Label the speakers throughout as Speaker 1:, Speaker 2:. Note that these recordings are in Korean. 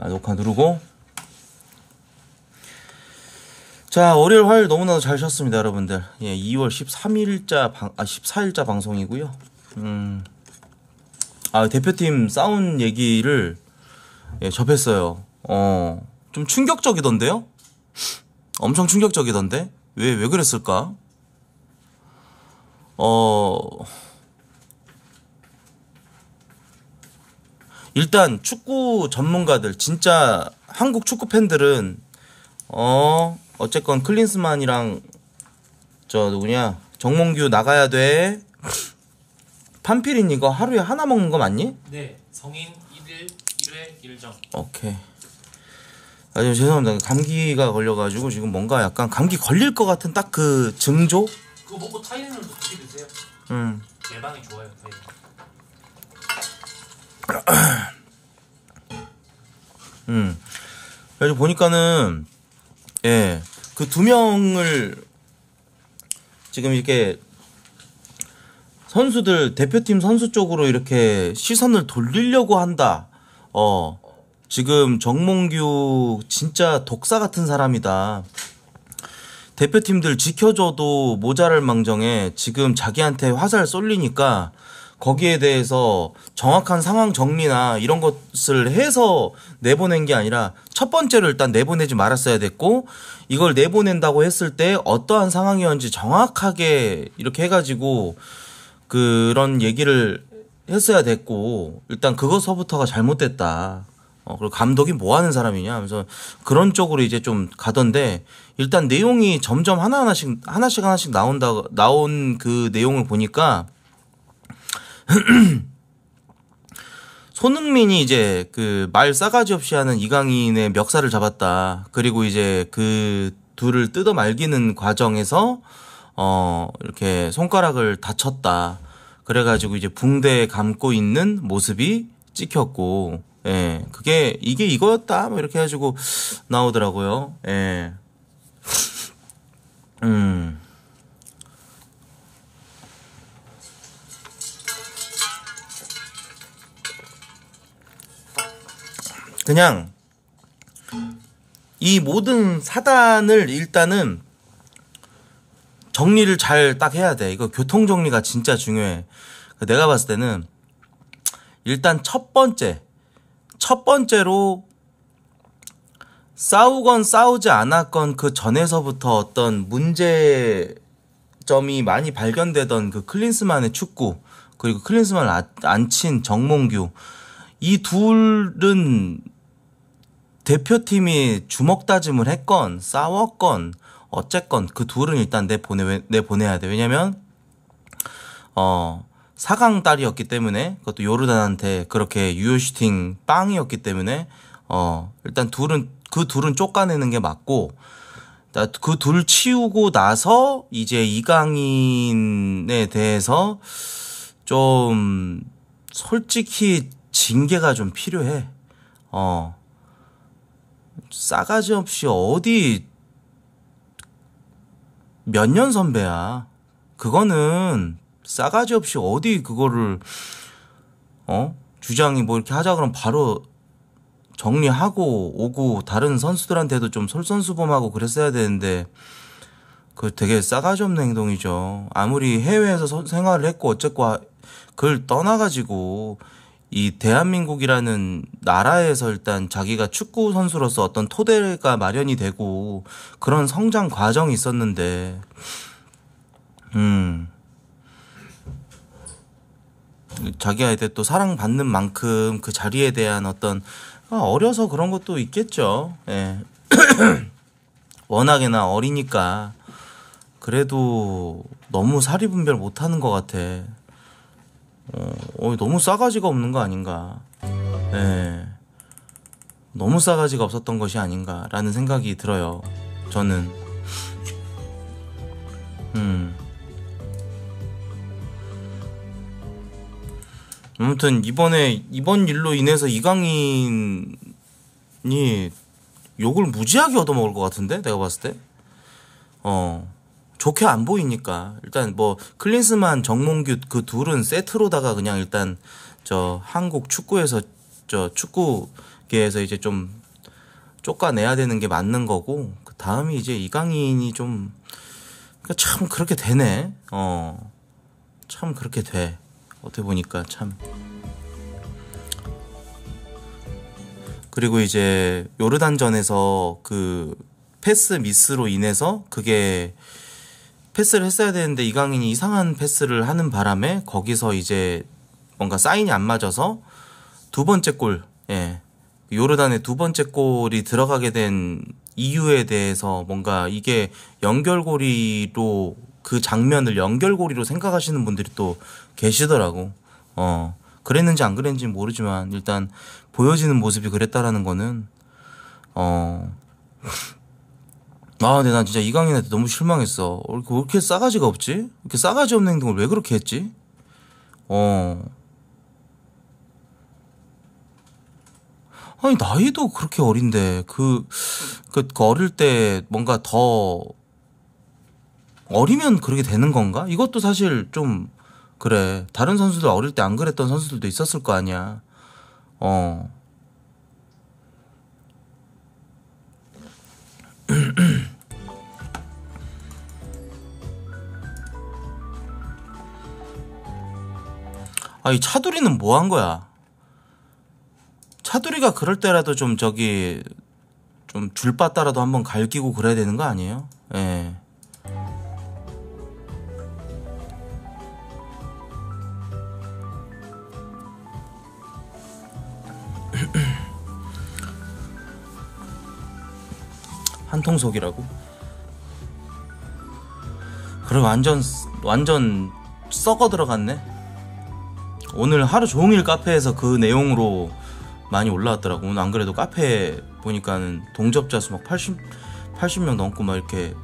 Speaker 1: 아, 녹화 누르고 자 월요일 화요일 너무나도 잘 쉬었습니다 여러분들 예 2월 13일자 방, 아 14일자 방송이고요 음아 대표팀 싸운 얘기를 예, 접했어요 어좀 충격적이던데요 엄청 충격적이던데 왜 왜 그랬을까 어 일단 축구 전문가들 진짜 한국 축구 팬들은 어 어쨌건 클린스만이랑 저 누구냐 정몽규 나가야 돼 판필인 이거 하루에 하나 먹는 거 맞니? 네 성인
Speaker 2: 1일 1회 1정
Speaker 1: 오케이 아 죄송합니다 감기가 걸려가지고 지금 뭔가 약간 감기 걸릴 것 같은 딱 그 증조
Speaker 2: 그거 먹고 타이레놀 드세요 음 예방이 좋아요 타이레놀
Speaker 1: 음. 그래서 보니까는 예. 그 두 명을 지금 이렇게 선수들 대표팀 선수 쪽으로 이렇게 시선을 돌리려고 한다. 어. 지금 정몽규 진짜 독사 같은 사람이다. 대표팀들 지켜줘도 모자랄 망정에 지금 자기한테 화살 쏠리니까 거기에 대해서 정확한 상황 정리나 이런 것을 해서 내보낸 게 아니라 첫 번째로 일단 내보내지 말았어야 됐고 이걸 내보낸다고 했을 때 어떠한 상황이었는지 정확하게 이렇게 해가지고 그런 얘기를 했어야 됐고 일단 그것서부터가 잘못됐다. 어, 그리고 감독이 뭐 하는 사람이냐 하면서 그런 쪽으로 이제 좀 가던데 일단 내용이 점점 하나하나씩 하나씩 하나씩 나온다 나온 그 내용을 보니까 손흥민이 이제 그 말 싸가지 없이 하는 이강인의 멱살을 잡았다. 그리고 이제 그 둘을 뜯어 말기는 과정에서 어 이렇게 손가락을 다쳤다. 그래가지고 이제 붕대에 감고 있는 모습이 찍혔고, 예, 그게 이게 이거였다. 뭐 이렇게 해가지고 나오더라고요. 예. 음. 그냥 이 모든 사단을 일단은 정리를 잘 딱 해야 돼. 이거 교통 정리가 진짜 중요해. 그 내가 봤을 때는 일단 첫 번째, 첫 번째로 싸우건 싸우지 않았건 그 전에서부터 어떤 문제점이 많이 발견되던 그 클린스만의 축구 그리고 클린스만을 안 친 정몽규 이 둘은 대표팀이 주먹 다짐을 했건 싸웠건 어쨌건 그 둘은 일단 내 보내 내 보내야 돼. 왜냐면 어사강 딸이었기 때문에 그것도 요르단한테 그렇게 유효슈팅 빵이었기 때문에 어 일단 둘은 그 둘은 쫓아내는 게 맞고 그 둘 치우고 나서 이제 이강인에 대해서 좀 솔직히 징계가 좀 필요해. 어. 싸가지 없이 어디 몇 년 선배야. 그거는 싸가지 없이 어디 그거를 어 주장이 뭐 이렇게 하자 그럼 바로 정리하고 오고 다른 선수들한테도 좀 솔선수범하고 그랬어야 되는데 그 되게 싸가지 없는 행동이죠. 아무리 해외에서 생활을 했고 어쨌고 아- 그걸 떠나가지고 이 대한민국이라는 나라에서 일단 자기가 축구 선수로서 어떤 토대가 마련이 되고 그런 성장 과정이 있었는데 음 자기한테 또 사랑받는 만큼 그 자리에 대한 어떤 아, 어려서 그런 것도 있겠죠. 예. 워낙에나 어리니까 그래도 너무 사리분별 못하는 것 같아. 어, 너무 싸가지가 없는 거 아닌가. 네. 너무 싸가지가 없었던 것이 아닌가라는 생각이 들어요. 저는. 음. 아무튼 이번에 이번 일로 인해서 이강인이 욕을 무지하게 얻어먹을 것 같은데 내가 봤을 때. 어. 좋게 안 보이니까 일단 뭐 클린스만 정몽규 그 둘은 세트로다가 그냥 일단 저 한국 축구에서 저 축구계에서 이제 좀 쫓아내야 되는 게 맞는 거고 그 다음이 이제 이강인이 좀참 그러니까 그렇게 되네 어 참 그렇게 돼 어떻게 보니까 참 그리고 이제 요르단전에서 그 패스 미스로 인해서 그게 패스를 했어야 되는데 이강인이 이상한 패스를 하는 바람에 거기서 이제 뭔가 사인이 안 맞아서 두 번째 골, 예. 요르단의 두 번째 골이 들어가게 된 이유에 대해서 뭔가 이게 연결고리로 그 장면을 연결고리로 생각하시는 분들이 또 계시더라고. 어. 그랬는지 안 그랬는지 모르지만 일단 보여지는 모습이 그랬다라는 거는 어 아, 근데 난 진짜 이강인한테 너무 실망했어. 왜 어, 이렇게 그 싸가지가 없지? 이렇게 싸가지 없는 행동을 왜 그렇게 했지? 어. 아니, 나이도 그렇게 어린데, 그, 그, 그 어릴 때 뭔가 더, 어리면 그렇게 되는 건가? 이것도 사실 좀, 그래. 다른 선수들 어릴 때 안 그랬던 선수들도 있었을 거 아니야. 어. 아, 이 차두리는 뭐 한 거야? 차두리가 그럴 때라도 좀 저기, 좀 줄바따라도 한번 갈기고 그래야 되는 거 아니에요? 예. 한통속이라고? 그럼 완전 완전 썩어 들어갔네. 오늘 하루 종일 카페에서 그 내용으로 많이 올라왔더라고. 오늘 안 그래도 카페 보니까는 동접자 수 막 80, 80명 넘고 막 이렇게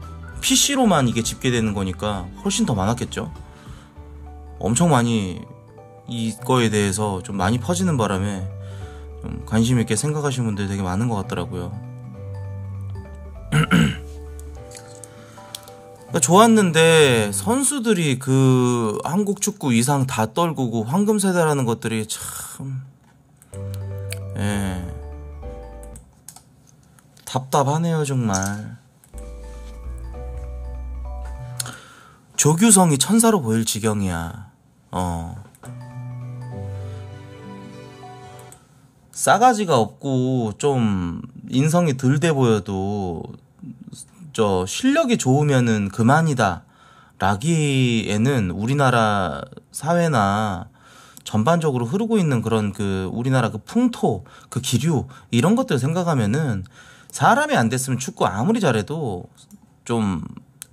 Speaker 1: PC로만 이게 집계되는 거니까 훨씬 더 많았겠죠? 엄청 많이 이거에 대해서 좀 많이 퍼지는 바람에 좀 관심 있게 생각하시는 분들이 되게 많은 것 같더라고요. 그러니까 좋았는데 선수들이 그 한국 축구 이상 다 떨구고 황금 세대라는 것들이 참 예. 답답하네요 정말 조규성이 천사로 보일 지경이야 어 싸가지가 없고 좀 인성이 덜 돼 보여도 저 실력이 좋으면은 그만이다. 라기에는 우리나라 사회나 전반적으로 흐르고 있는 그런 그 우리나라 그 풍토, 그 기류 이런 것들 생각하면은 사람이 안 됐으면 축구 아무리 잘해도 좀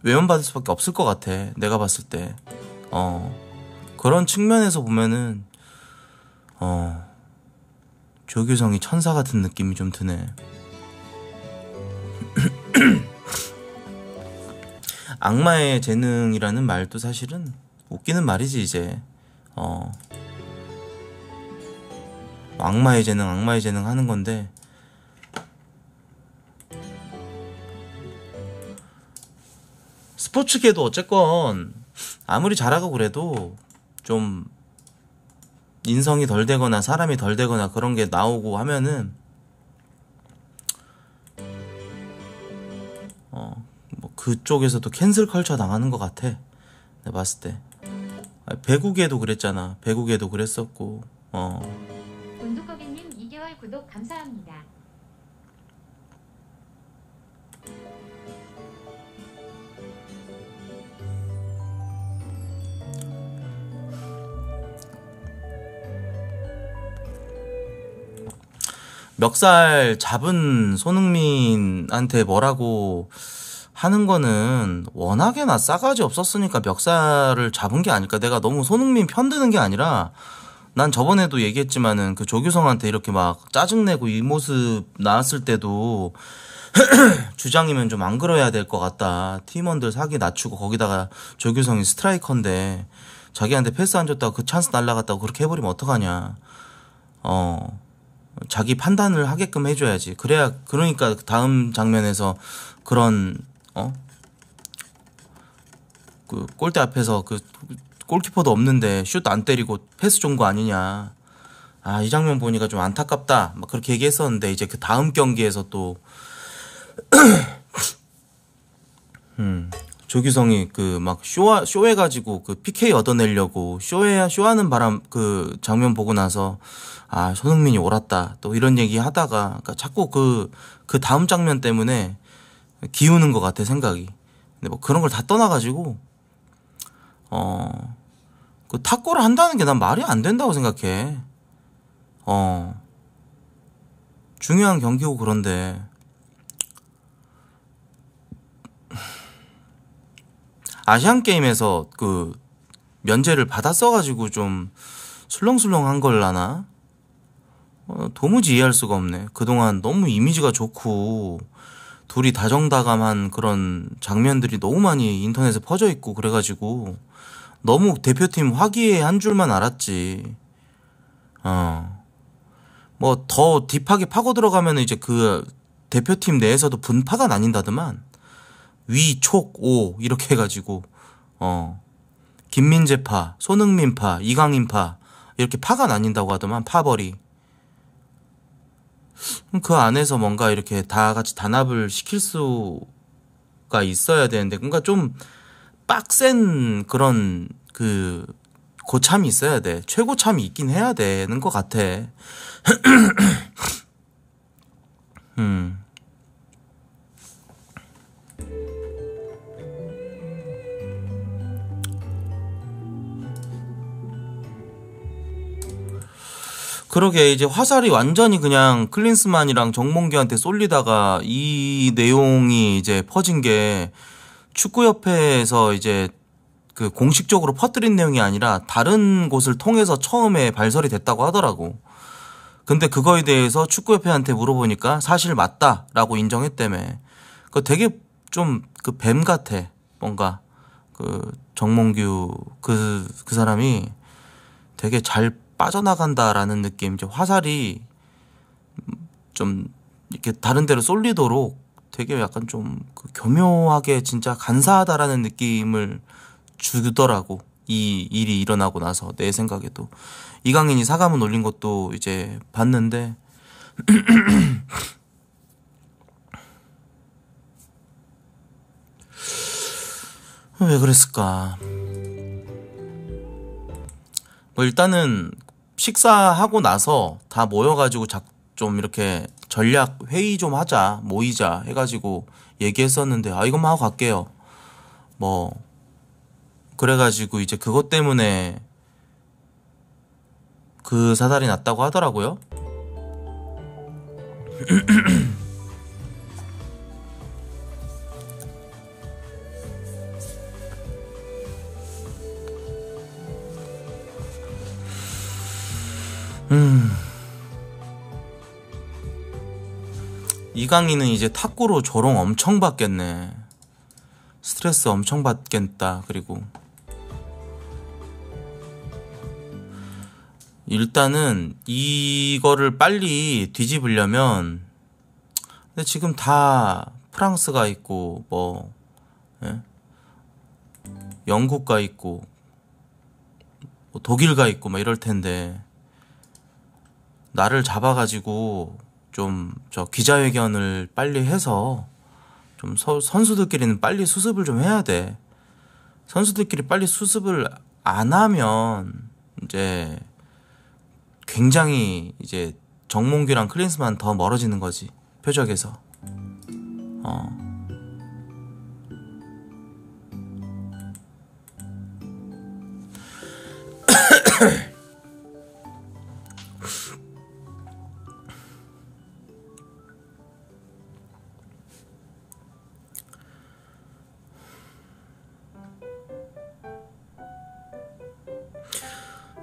Speaker 1: 외면받을 수밖에 없을 것 같아. 내가 봤을 때. 어. 그런 측면에서 보면은 어. 조규성이 천사 같은 느낌이 좀 드네. 악마의 재능이라는 말도 사실은 웃기는 말이지 이제 어 악마의 재능 악마의 재능 하는 건데 스포츠계도 어쨌건 아무리 잘하고 그래도 좀 인성이 덜 되거나 사람이 덜 되거나 그런 게 나오고 하면은 그쪽에서도 캔슬 컬처 당하는 것 같아. 내가 봤을 때. 아, 배국에도 그랬잖아. 배국에도 그랬었고. 어.
Speaker 3: 온두꺼비님 2개월 구독 감사합니다.
Speaker 1: 멱살 잡은 손흥민한테 뭐라고 하는 거는 워낙에나 싸가지 없었으니까 멱살을 잡은 게 아닐까. 내가 너무 손흥민 편드는 게 아니라 난 저번에도 얘기했지만은 그 조규성한테 이렇게 막 짜증내고 이 모습 나왔을 때도 주장이면 좀 안 그래야 될 것 같다. 팀원들 사기 낮추고 거기다가 조규성이 스트라이커인데 자기한테 패스 안 줬다고 그 찬스 날라갔다고 그렇게 해버리면 어떡하냐. 어. 자기 판단을 하게끔 해줘야지. 그래야, 그러니까 다음 장면에서 그런 어? 그 골대 앞에서 그 골키퍼도 없는데 슛 안 때리고 패스 준 거 아니냐. 아, 이 장면 보니까 좀 안타깝다. 막 그렇게 얘기했었는데 이제 그 다음 경기에서 또 음. 조규성이 그 막쇼 쇼해 가지고 그 PK 그 얻어내려고 쇼해 쇼하는 바람 그 장면 보고 나서 아 손흥민이 옳았다 또 이런 얘기 하다가 그러니까 자꾸 그그 그 다음 장면 때문에 기우는 것 같아 생각이. 근데 뭐 그런 걸 다 떠나가지고 어그 탁구를 한다는 게 난 말이 안 된다고 생각해. 어 중요한 경기고 그런데 아시안 게임에서 그 면제를 받았어가지고 좀 술렁술렁한 걸 나나? 어, 도무지 이해할 수가 없네. 그동안 너무 이미지가 좋고 둘이 다정다감한 그런 장면들이 너무 많이 인터넷에 퍼져 있고 그래가지고 너무 대표팀 화기애애한 줄만 알았지. 어. 뭐더 딥하게 파고 들어가면 이제 그 대표팀 내에서도 분파가 나뉜다더만 위, 촉, 오 이렇게 해가지고 어 김민재파, 손흥민파, 이강인파 이렇게 파가 나뉜다고 하더만 파벌이. 그 안에서 뭔가 이렇게 다 같이 단합을 시킬 수가 있어야 되는데 그러니까 좀 빡센 그런 그 고참이 있어야 돼. 최고참이 있긴 해야 되는 것 같아. 음. 그러게 이제 화살이 완전히 그냥 클린스만이랑 정몽규한테 쏠리다가 이 내용이 이제 퍼진 게 축구협회에서 이제 그 공식적으로 퍼뜨린 내용이 아니라 다른 곳을 통해서 처음에 발설이 됐다고 하더라고. 근데 그거에 대해서 축구협회한테 물어보니까 사실 맞다라고 인정했다며. 그 되게 좀 그 뱀 같아. 뭔가 그 정몽규 그, 그 사람이 되게 잘 빠져나간다라는 느낌, 이제 화살이 좀 이렇게 다른 데로 쏠리도록 되게 약간 좀 그 교묘하게 진짜 간사하다라는 느낌을 주더라고. 이 일이 일어나고 나서 내 생각에도 이강인이 사과문 올린 것도 이제 봤는데 왜 그랬을까? 뭐 일단은 식사하고 나서 다 모여가지고 작, 좀 이렇게 전략 회의 좀 하자, 모이자 해가지고 얘기했었는데, 아, 이것만 하고 갈게요. 뭐, 그래가지고 이제 그것 때문에 그 사달이 났다고 하더라고요. 음. 이강인은 이제 탁구로 조롱 엄청 받겠네. 스트레스 엄청 받겠다. 그리고 일단은 이거를 빨리 뒤집으려면 근데 지금 다 프랑스가 있고 뭐 예? 영국가 있고 뭐 독일가 있고 막 이럴 텐데 나를 잡아가지고 좀 저 기자회견을 빨리 해서 좀 서, 선수들끼리는 빨리 수습을 좀 해야 돼. 선수들끼리 빨리 수습을 안 하면 이제 굉장히 이제 정몽규랑 클린스만 더 멀어지는 거지 표적에서 어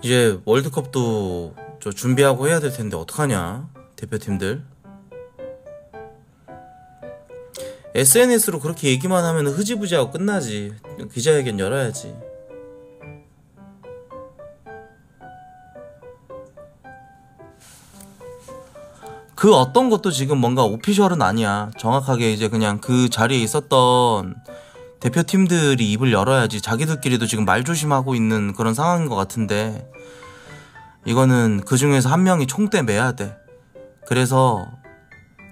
Speaker 1: 이제 월드컵도 저 준비하고 해야 될 텐데 어떡하냐 대표팀들 SNS로 그렇게 얘기만 하면 흐지부지하고 끝나지 기자회견 열어야지 그 어떤 것도 지금 뭔가 오피셜은 아니야 정확하게 이제 그냥 그 자리에 있었던 대표팀들이 입을 열어야지 자기들끼리도 지금 말 조심하고 있는 그런 상황인 것 같은데 이거는 그 중에서 한 명이 총대 매야 돼. 그래서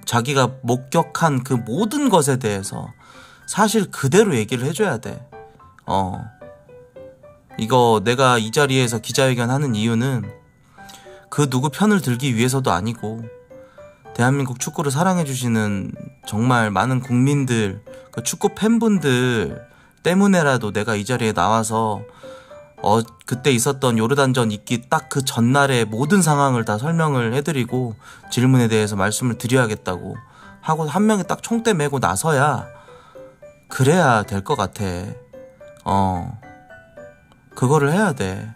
Speaker 1: 자기가 목격한 그 모든 것에 대해서 사실 그대로 얘기를 해줘야 돼. 어. 이거 내가 이 자리에서 기자회견 하는 이유는 그 누구 편을 들기 위해서도 아니고 대한민국 축구를 사랑해주시는 정말 많은 국민들, 그 축구 팬분들 때문에라도 내가 이 자리에 나와서 어, 그때 있었던 요르단전 있기 딱 그 전날의 모든 상황을 다 설명을 해드리고 질문에 대해서 말씀을 드려야겠다고 하고 한 명이 딱 총대 메고 나서야 그래야 될 것 같아. 어. 그거를 해야 돼.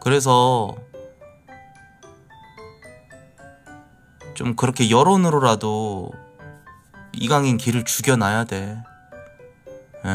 Speaker 1: 그래서 좀 그렇게 여론으로라도 이강인 길을 죽여놔야 돼. 예.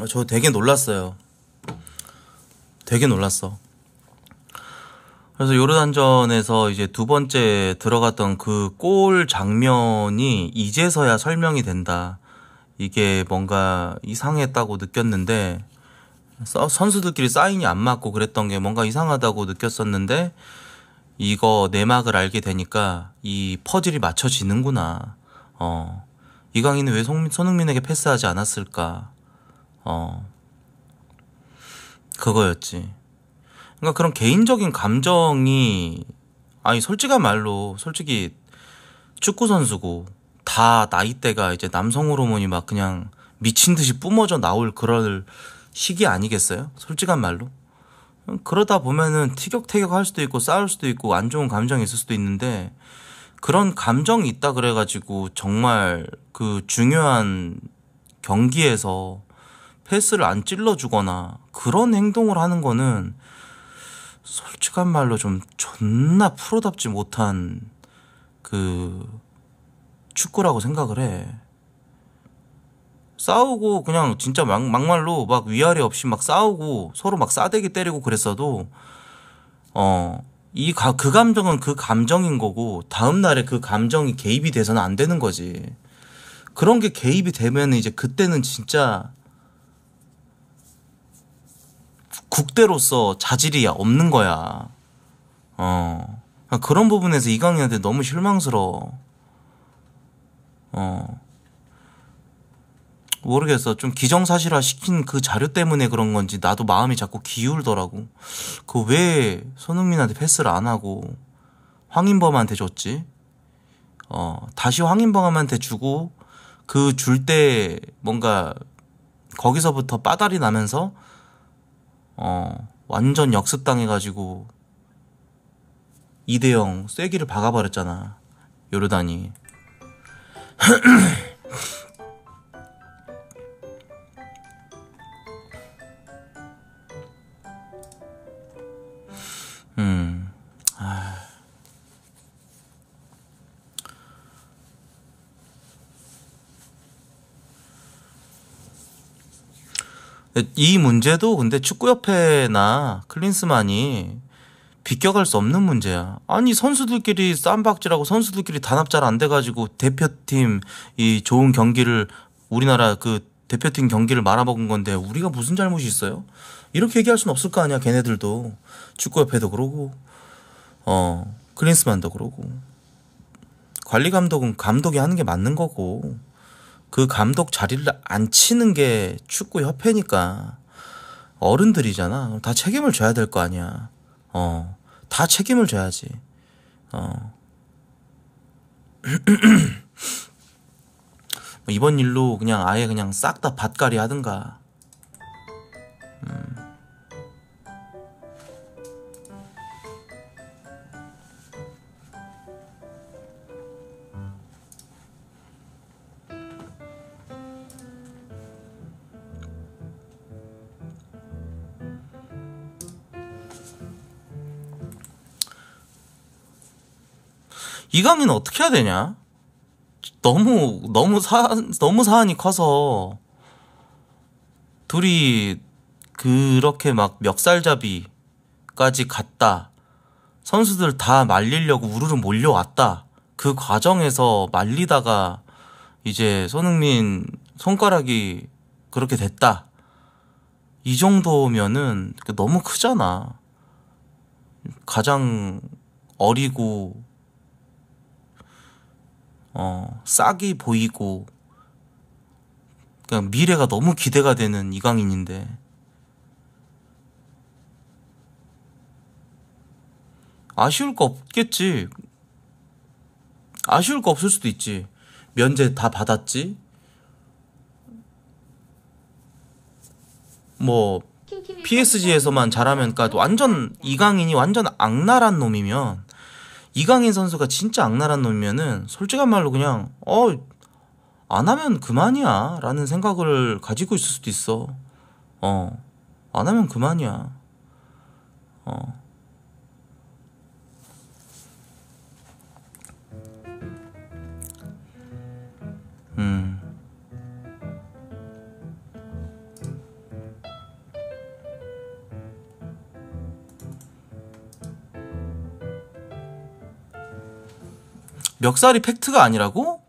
Speaker 1: 아, 저 되게 놀랐어요. 되게 놀랐어. 그래서 요르단전에서 이제 두 번째 들어갔던 그 골 장면이 이제서야 설명이 된다. 이게 뭔가 이상했다고 느꼈는데 선수들끼리 사인이 안 맞고 그랬던 게 뭔가 이상하다고 느꼈었는데 이거 내막을 알게 되니까 이 퍼즐이 맞춰지는구나. 어. 이강인은 왜 손흥민에게 패스하지 않았을까? 어. 그거였지. 그러니까 그런 개인적인 감정이 아니 솔직한 말로 솔직히 축구 선수고 다 나이대가 이제 남성 호르몬이 막 그냥 미친 듯이 뿜어져 나올 그럴 시기 아니겠어요? 솔직한 말로. 그러다 보면은 티격태격 할 수도 있고 싸울 수도 있고 안 좋은 감정이 있을 수도 있는데 그런 감정이 있다 그래가지고 정말 그 중요한 경기에서 패스를 안 찔러주거나 그런 행동을 하는 거는 솔직한 말로 좀 존나 프로답지 못한 그 축구라고 생각을 해. 싸우고 그냥 진짜 막, 막말로 막 위아래 없이 막 싸우고 서로 막 싸대기 때리고 그랬어도 어, 이, 가, 그 감정은 그 감정인 거고, 다음날에 그 감정이 개입이 돼서는 안 되는 거지. 그런 게 개입이 되면 이제 그때는 진짜 국대로서 자질이 없는 거야. 어. 그러니까 그런 부분에서 이강인한테 너무 실망스러워. 어. 모르겠어. 좀 기정사실화 시킨 그 자료 때문에 그런 건지 나도 마음이 자꾸 기울더라고. 그 왜 손흥민한테 패스를 안 하고 황인범한테 줬지? 어, 다시 황인범한테 주고 그 줄 때 뭔가 거기서부터 빠달이 나면서 어, 완전 역습당해가지고 2대0 쐐기를 박아버렸잖아. 요르단이. 음. 이 문제도 근데 축구협회나 클린스만이 비껴갈 수 없는 문제야. 아니 선수들끼리 쌈박질하고 선수들끼리 단합 잘 안 돼가지고 대표팀 이 좋은 경기를 우리나라 그 대표팀 경기를 말아먹은 건데 우리가 무슨 잘못이 있어요? 이렇게 얘기할 수는 없을 거 아니야. 걔네들도 축구협회도 그러고 어 클린스만도 그러고 관리 감독은 감독이 하는 게 맞는 거고 그 감독 자리를 안 치는 게 축구 협회니까 어른들이잖아. 다 책임을 져야 될 거 아니야. 어. 다 책임을 져야지. 어. 뭐 이번 일로 그냥 아예 그냥 싹 다 밭갈이 하든가. 음. 이 강의는 어떻게 해야 되냐? 너무 너무 사 너무 사안이 커서 둘이 그렇게 막 멱살잡이까지 갔다. 선수들 다 말리려고 우르르 몰려왔다. 그 과정에서 말리다가 이제 손흥민 손가락이 그렇게 됐다. 이 정도면은 너무 크잖아. 가장 어리고 어, 싹이 보이고 그냥 그러니까 미래가 너무 기대가 되는 이강인인데 아쉬울 거 없겠지. 아쉬울 거 없을 수도 있지. 면제 다 받았지. 뭐 PSG에서만 잘하면그니까 완전 이강인이 완전 악랄한 놈이면 이강인 선수가 진짜 악랄한 놈이면은 솔직한 말로 그냥 어 안 하면 그만이야 라는 생각을 가지고 있을 수도 있어 어 안 하면 그만이야 어 음. 멱살이 팩트가 아니라고?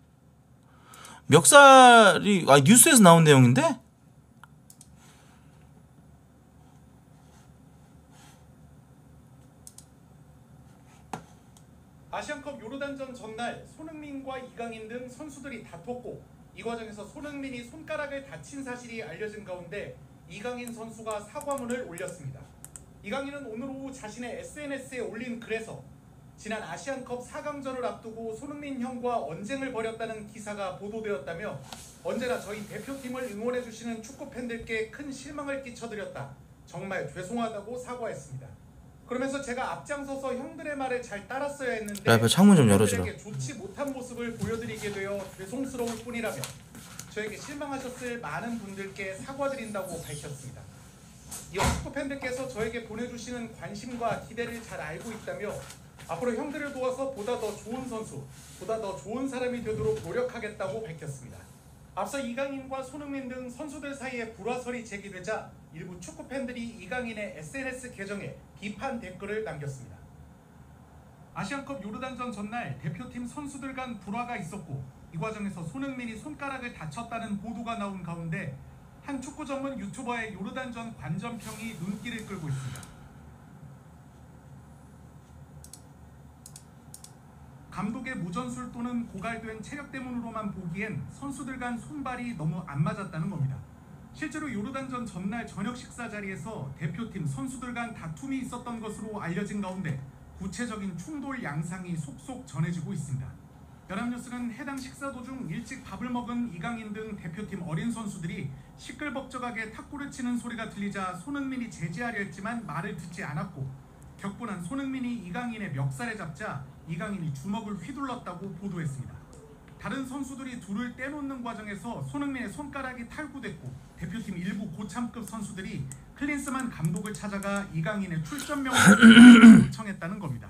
Speaker 1: 멱살이 아 뉴스에서 나온 내용인데?
Speaker 2: 아시안컵 요르단전 전날 손흥민과 이강인 등 선수들이 다퉜고 이 과정에서 손흥민이 손가락을 다친 사실이 알려진 가운데 이강인 선수가 사과문을 올렸습니다. 이강인은 오늘 오후 자신의 SNS에 올린 글에서 지난 아시안컵 4강전을 앞두고 손흥민 형과 언쟁을 벌였다는 기사가 보도되었다며 언제나 저희 대표팀을 응원해주시는 축구팬들께 큰 실망을 끼쳐드렸다. 정말 죄송하다고 사과했습니다. 그러면서 제가 앞장서서 형들의 말을 잘 따랐어야 했는데 야, 창문 좀 열어주라. 좋지 못한 모습을 보여드리게 되어 죄송스러울 뿐이라며 저에게 실망하셨을 많은 분들께 사과드린다고 밝혔습니다. 이 축구팬들께서 저에게 보내주시는 관심과 기대를 잘 알고 있다며 앞으로 형들을 도와서 보다 더 좋은 선수, 보다 더 좋은 사람이 되도록 노력하겠다고 밝혔습니다. 앞서 이강인과 손흥민 등 선수들 사이에 불화설이 제기되자 일부 축구 팬들이 이강인의 SNS 계정에 비판 댓글을 남겼습니다. 아시안컵 요르단전 전날 대표팀 선수들 간 불화가 있었고 이 과정에서 손흥민이 손가락을 다쳤다는 보도가 나온 가운데 한 축구 전문 유튜버의 요르단전 관전평이 눈길을 끌고 있습니다. 감독의 무전술 또는 고갈된 체력 때문으로만 보기엔 선수들 간 손발이 너무 안 맞았다는 겁니다. 실제로 요르단전 전날 저녁 식사 자리에서 대표팀 선수들 간 다툼이 있었던 것으로 알려진 가운데 구체적인 충돌 양상이 속속 전해지고 있습니다. 연합뉴스는 해당 식사 도중 일찍 밥을 먹은 이강인 등 대표팀 어린 선수들이 시끌벅적하게 탁구를 치는 소리가 들리자 손흥민이 제지하려 했지만 말을 듣지 않았고 격분한 손흥민이 이강인의 멱살에 잡자 이강인이 주먹을 휘둘렀다고 보도했습니다. 다른 선수들이 둘을 떼놓는 과정에서 손흥민의 손가락이 탈구됐고 대표팀 일부 고참급 선수들이 클린스만 감독을 찾아가 이강인의 출전 명을 요청했다는 겁니다.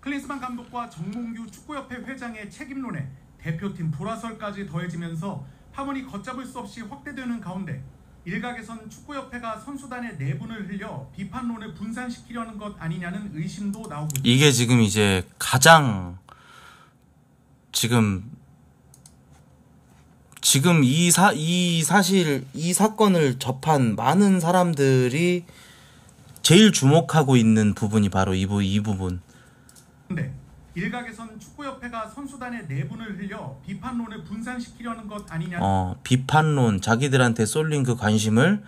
Speaker 2: 클린스만 감독과 정몽규 축구협회 회장의 책임론에 대표팀 불화설까지 더해지면서 파문이 걷잡을 수 없이 확대되는 가운데 일각에선 축구협회가 선수단의 내분을 흘려 비판론을
Speaker 1: 분산시키려는 것 아니냐는 의심도 나오고 있습니다. 이게 지금 이제 가장 지금 지금 이, 사, 이 사실 이 사건을 접한 많은 사람들이 제일 주목하고 있는 부분이 바로 이, 이 부분.
Speaker 2: 네. 일각에선 축구협회가 선수단의 내분을 흘려 비판론을 분산시키려는 것 아니냐. 어,
Speaker 1: 비판론 자기들한테 쏠린 그 관심을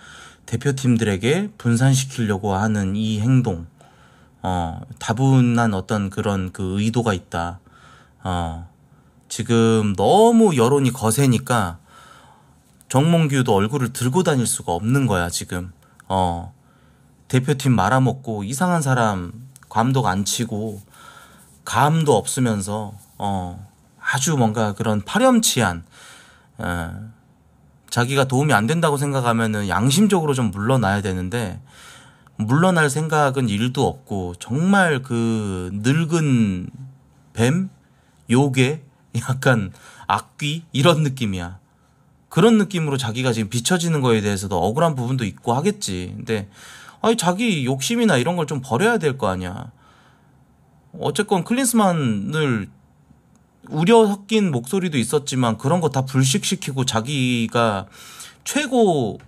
Speaker 1: 대표팀들에게 분산시키려고 하는 이 행동. 어, 다분한 어떤 그런 그 의도가 있다. 어, 지금 너무 여론이 거세니까 정몽규도 얼굴을 들고 다닐 수가 없는 거야, 지금. 어, 대표팀 말아먹고 이상한 사람 감독 안 치고 감도 없으면서 어 아주 뭔가 그런 파렴치한 어 자기가 도움이 안 된다고 생각하면은 양심적으로 좀 물러나야 되는데 물러날 생각은 일도 없고 정말 그 늙은 뱀 요괴 약간 악귀 이런 느낌이야. 그런 느낌으로 자기가 지금 비춰지는 거에 대해서도 억울한 부분도 있고 하겠지. 근데 아니 자기 욕심이나 이런 걸 좀 버려야 될 거 아니야. 어쨌건 클린스만을 우려 섞인 목소리도 있었지만 그런 거 다 불식시키고 자기가 최고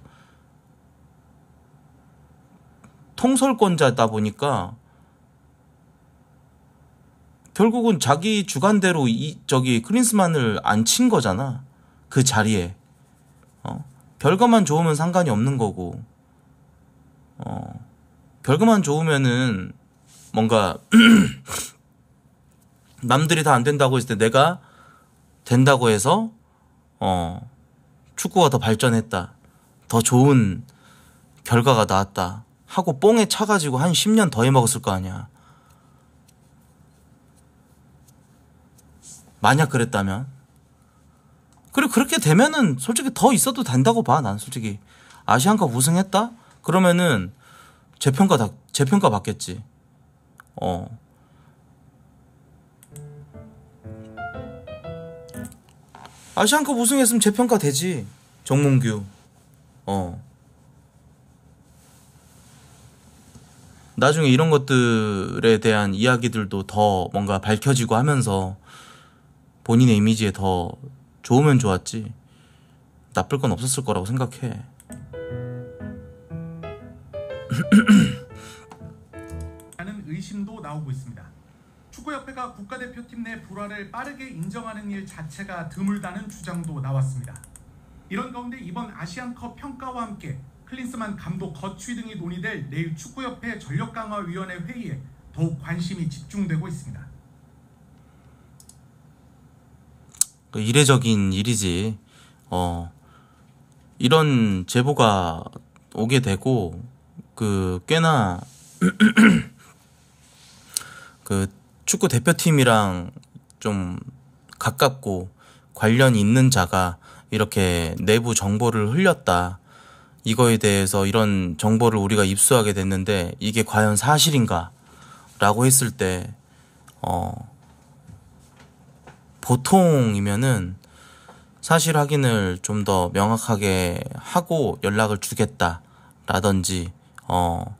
Speaker 1: 통솔권자다 보니까 결국은 자기 주관대로 이 저기 클린스만을안 친 거잖아 그 자리에 어 별거만 좋으면 상관이 없는 거고 어 별거만 좋으면은 뭔가 남들이 다 안 된다고 했을 때 내가 된다고 해서 어 축구가 더 발전했다. 더 좋은 결과가 나왔다. 하고 뽕에 차가지고 한 10년 더 해먹었을 거 아니야. 만약 그랬다면. 그리고 그렇게 되면은 솔직히 더 있어도 된다고 봐, 난 솔직히. 아시안컵 우승했다? 그러면은 재평가, 다, 재평가 받겠지. 어. 아시안컵 우승했으면 재평가 되지. 정몽규. 어. 나중에 이런 것들에 대한 이야기들도 더 뭔가 밝혀지고 하면서 본인의 이미지에 더 좋으면 좋았지. 나쁠 건 없었을 거라고 생각해.
Speaker 2: 의심도 나오고 있습니다. 축구협회가 국가대표팀 내 불화를 빠르게 인정하는 일 자체가 드물다는 주장도 나왔습니다. 이런 가운데 이번 아시안컵 평가와 함께 클린스만 감독 거취 등이 논의될 내일 축구협회 전력강화위원회 회의에 더욱 관심이 집중되고 있습니다.
Speaker 1: 그 이례적인 일이지. 어, 이런 제보가 오게 되고 그 꽤나 그그 축구 대표팀이랑 좀 가깝고 관련 있는 자가 이렇게 내부 정보를 흘렸다. 이거에 대해서 이런 정보를 우리가 입수하게 됐는데 이게 과연 사실인가? 라고 했을 때, 어, 보통이면은 사실 확인을 좀 더 명확하게 하고 연락을 주겠다. 라든지, 어,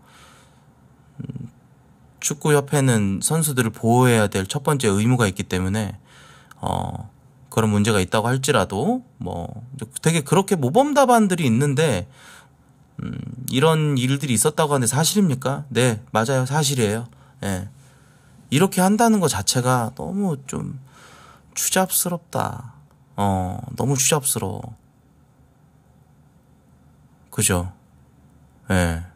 Speaker 1: 축구협회는 선수들을 보호해야 될 첫 번째 의무가 있기 때문에 어 그런 문제가 있다고 할지라도 뭐 되게 그렇게 모범답안들이 있는데 음 이런 일들이 있었다고 하는데 사실입니까? 네 맞아요 사실이에요. 예 네. 이렇게 한다는 것 자체가 너무 좀 추잡스럽다. 어 너무 추잡스러워. 그죠? 예. 네.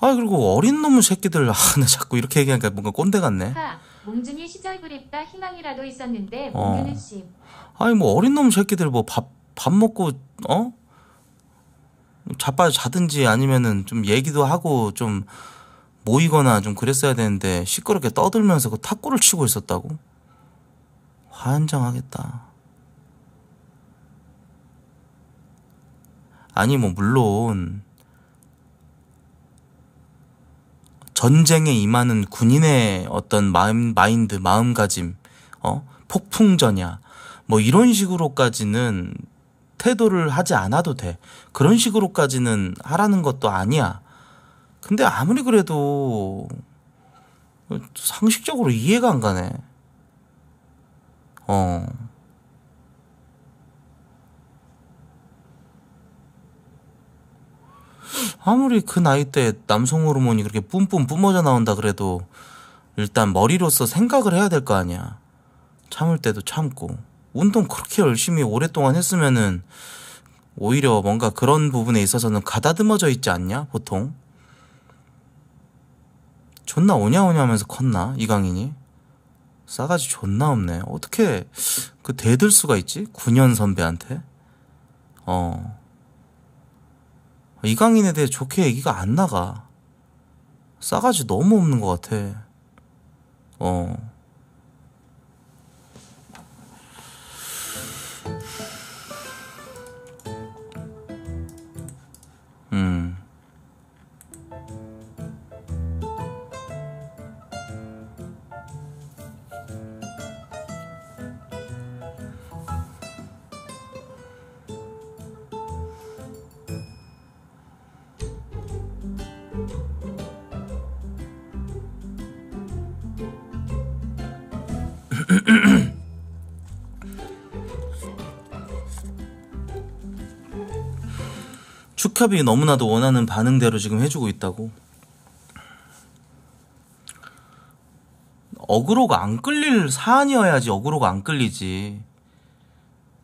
Speaker 1: 아 그리고 어린 놈의 새끼들 아 나 자꾸 이렇게 얘기하니까 뭔가 꼰대 같네.
Speaker 3: 몽준이 시절 그립다 희망이라도 있었는데 어. 몽준 씨.
Speaker 1: 아니 뭐 어린 놈 새끼들 뭐 밥 밥 먹고 어 자빠 자든지 아니면은 좀 얘기도 하고 좀 모이거나 좀 그랬어야 되는데 시끄럽게 떠들면서 그 탁구를 치고 있었다고 환장하겠다. 아니 뭐 물론 전쟁에 임하는 군인의 어떤 마음, 마인드, 마음가짐, 어, 폭풍전야, 뭐 이런 식으로까지는 태도를 하지 않아도 돼. 그런 식으로까지는 하라는 것도 아니야. 근데 아무리 그래도 상식적으로 이해가 안 가네. 어. 아무리 그 나이 때 남성 호르몬이 그렇게 뿜뿜 뿜어져 나온다 그래도 일단 머리로서 생각을 해야 될 거 아니야. 참을 때도 참고. 운동 그렇게 열심히 오랫동안 했으면은 오히려 뭔가 그런 부분에 있어서는 가다듬어져 있지 않냐, 보통? 존나 오냐오냐 하면서 컸나, 이강인이? 싸가지 존나 없네. 어떻게 그 대들 수가 있지? 9년 선배한테? 어. 이강인에 대해 좋게 얘기가 안 나가. 싸가지 너무 없는 것 같아. 어. 스탑이 너무나도 원하는 반응대로 지금 해주고 있다고. 어그로가 안 끌릴 사안이어야지 어그로가 안 끌리지.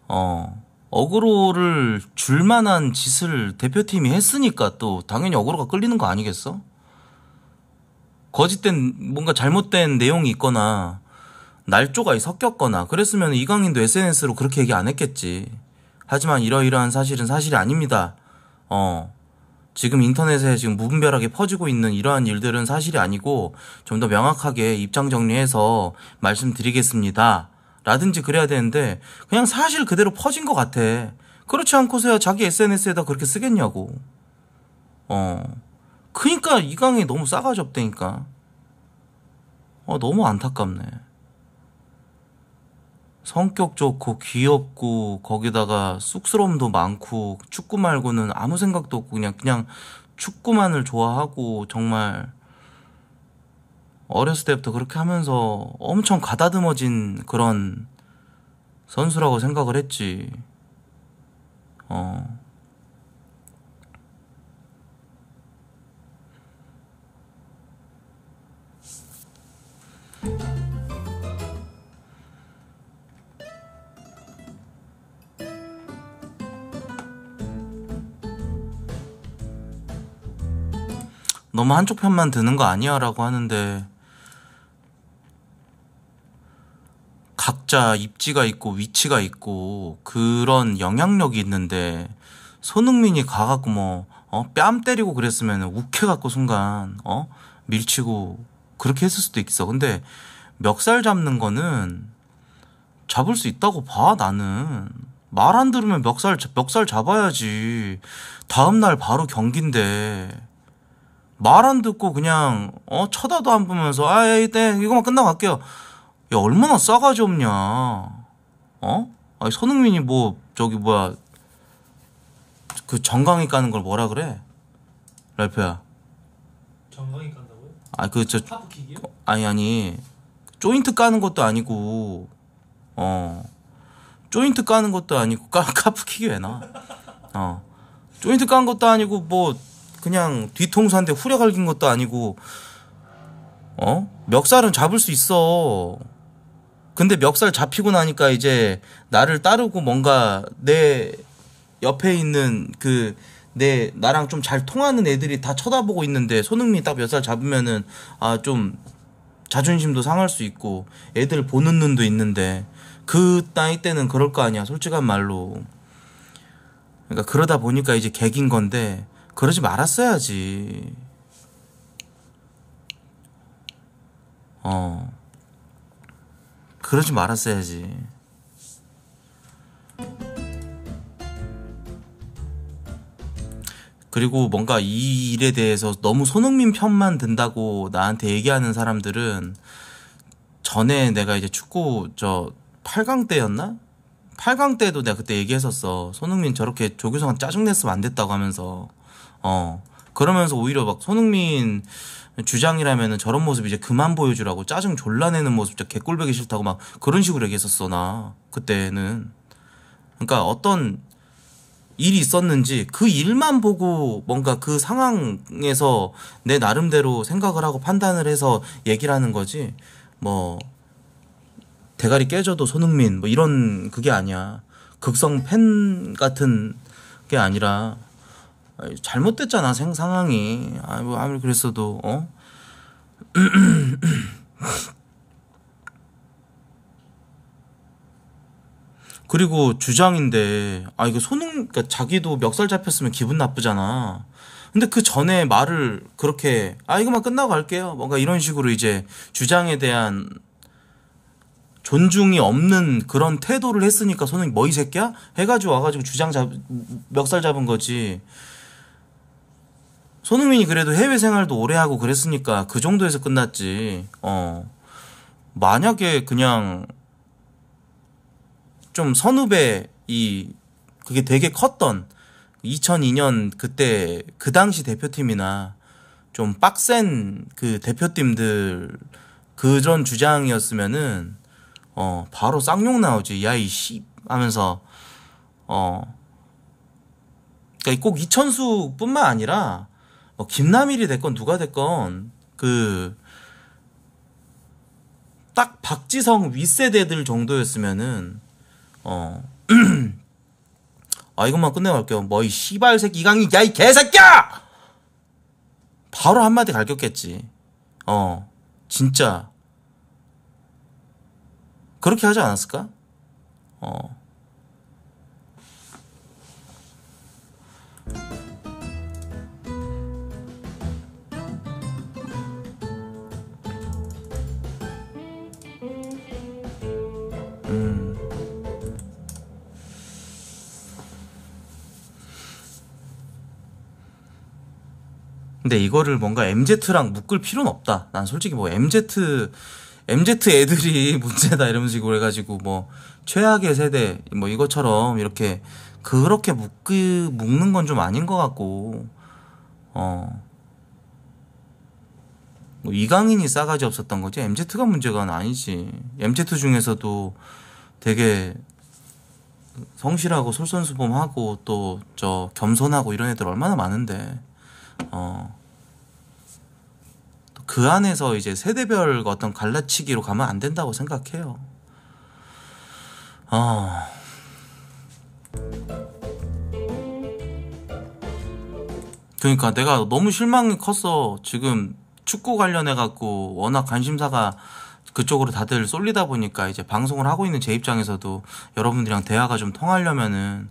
Speaker 1: 어. 어그로를 줄 만한 짓을 대표팀이 했으니까 또 당연히 어그로가 끌리는 거 아니겠어? 거짓된 뭔가 잘못된 내용이 있거나 날조가 섞였거나 그랬으면 이강인도 SNS로 그렇게 얘기 안 했겠지. 하지만 이러이러한 사실은 사실이 아닙니다. 어, 지금 인터넷에 지금 무분별하게 퍼지고 있는 이러한 일들은 사실이 아니고 좀 더 명확하게 입장 정리해서 말씀드리겠습니다. 라든지 그래야 되는데 그냥 사실 그대로 퍼진 것 같아. 그렇지 않고서야 자기 SNS에다 그렇게 쓰겠냐고. 어. 그니까 이강의 너무 싸가지 없다니까. 어, 너무 안타깝네. 성격 좋고 귀엽고 거기다가 쑥스러움도 많고 축구 말고는 아무 생각도 없고 그냥 그냥 축구만을 좋아하고 정말 어렸을 때부터 그렇게 하면서 엄청 가다듬어진 그런 선수라고 생각을 했지. 어. 너무 한쪽 편만 드는 거 아니야? 라고 하는데 각자 입지가 있고 위치가 있고 그런 영향력이 있는데 손흥민이 가갖고 뭐, 어? 뺨 때리고 그랬으면 욱해갖고 순간, 어? 밀치고 그렇게 했을 수도 있어. 근데 멱살 잡는 거는 잡을 수 있다고 봐, 나는. 말 안 들으면 멱살, 멱살 잡아야지. 다음날 바로 경기인데. 말안 듣고 그냥 어 쳐다도 안 보면서 아 이때 이거만 끝나고 갈게요. 야 얼마나 싸가지 없냐. 어? 아니 손흥민이 뭐 저기 뭐야 그 정강이 까는 걸 뭐라 그래? 랄프야. 정강이 깐다고요? 아그저 아니 아니 조인트 까는 것도 아니고 어 조인트 까는 것도 아니고 까 카프킥이 왜 나? 어 조인트 까는 것도 아니고 뭐 그냥 뒤통수한테 후려갈긴 것도 아니고 어? 멱살은 잡을 수 있어. 근데 멱살 잡히고 나니까 이제 나를 따르고 뭔가 내 옆에 있는 그 내 나랑 좀 잘 통하는 애들이 다 쳐다보고 있는데 손흥민 이딱몇 살 잡으면은 아 좀 자존심도 상할 수 있고 애들 보는 눈도 있는데 그 나이 때는 그럴 거 아니야 솔직한 말로 그러니까 그러다 보니까 이제 객인 건데 그러지 말았어야지. 어. 그러지 말았어야지. 그리고 뭔가 이 일에 대해서 너무 손흥민 편만 든다고 나한테 얘기하는 사람들은 전에 내가 이제 축구 저 8강 때였나? 8강 때도 내가 그때 얘기했었어. 손흥민 저렇게 조규성한 짜증냈으면 안 됐다고 하면서. 어. 그러면서 오히려 막 손흥민 주장이라면은 저런 모습 이제 그만 보여주라고 짜증 졸라내는 모습 진짜 개꿀배기 싫다고 막 그런 식으로 얘기했었어 나 그때는 그러니까 어떤 일이 있었는지 그 일만 보고 뭔가 그 상황에서 내 나름대로 생각을 하고 판단을 해서 얘기를 하는 거지 뭐 대가리 깨져도 손흥민 뭐 이런 그게 아니야 극성 팬 같은 게 아니라 아, 잘못됐잖아 생 상황이 아뭐 아무리 그랬어도 어 그리고 주장인데 아 이거 손흥 그러니까 자기도 멱살 잡혔으면 기분 나쁘잖아 근데 그 전에 말을 그렇게 아 이거만 끝나고 갈게요 뭔가 이런 식으로 이제 주장에 대한 존중이 없는 그런 태도를 했으니까 손흥 뭐 이 새끼야 해가지고 와가지고 주장 잡 멱살 잡은 거지 손흥민이 그래도 해외 생활도 오래 하고 그랬으니까 그 정도에서 끝났지. 어. 만약에 그냥 좀 선후배 이 그게 되게 컸던 2002년 그때 그 당시 대표팀이나 좀 빡센 그 대표팀들 그 전 주장이었으면은 어 바로 쌍욕 나오지 야이 씨 하면서 어 그러니까 꼭 이천수뿐만 아니라 뭐 김남일이 됐건 누가 됐건 그 딱 박지성 윗세대들 정도였으면은 어. 아 이것만 끝내갈게요. 뭐 이시발 새끼 이강인 야이 개새끼야! 바로 한마디 갈겼겠지. 어. 진짜. 그렇게 하지 않았을까? 어. 음. 근데 이거를 뭔가 MZ랑 묶을 필요는 없다. 난 솔직히 뭐 MZ MZ 애들이 문제다 이런 식으로 해가지고 뭐 최악의 세대 뭐 이것처럼 이렇게 그렇게 묶 묶는 건 좀 아닌 것 같고 어. 뭐 이강인이 싸가지 없었던 거지 MZ가 문제가 아니지. MZ 중에서도 되게 성실하고 솔선수범하고 또 저 겸손하고 이런 애들 얼마나 많은데 어. 그 안에서 이제 세대별 어떤 갈라치기로 가면 안 된다고 생각해요. 어. 그러니까 내가 너무 실망이 컸어. 지금 축구 관련해 갖고 워낙 관심사가 그쪽으로 다들 쏠리다 보니까 이제 방송을 하고 있는 제 입장에서도 여러분들이랑 대화가 좀 통하려면은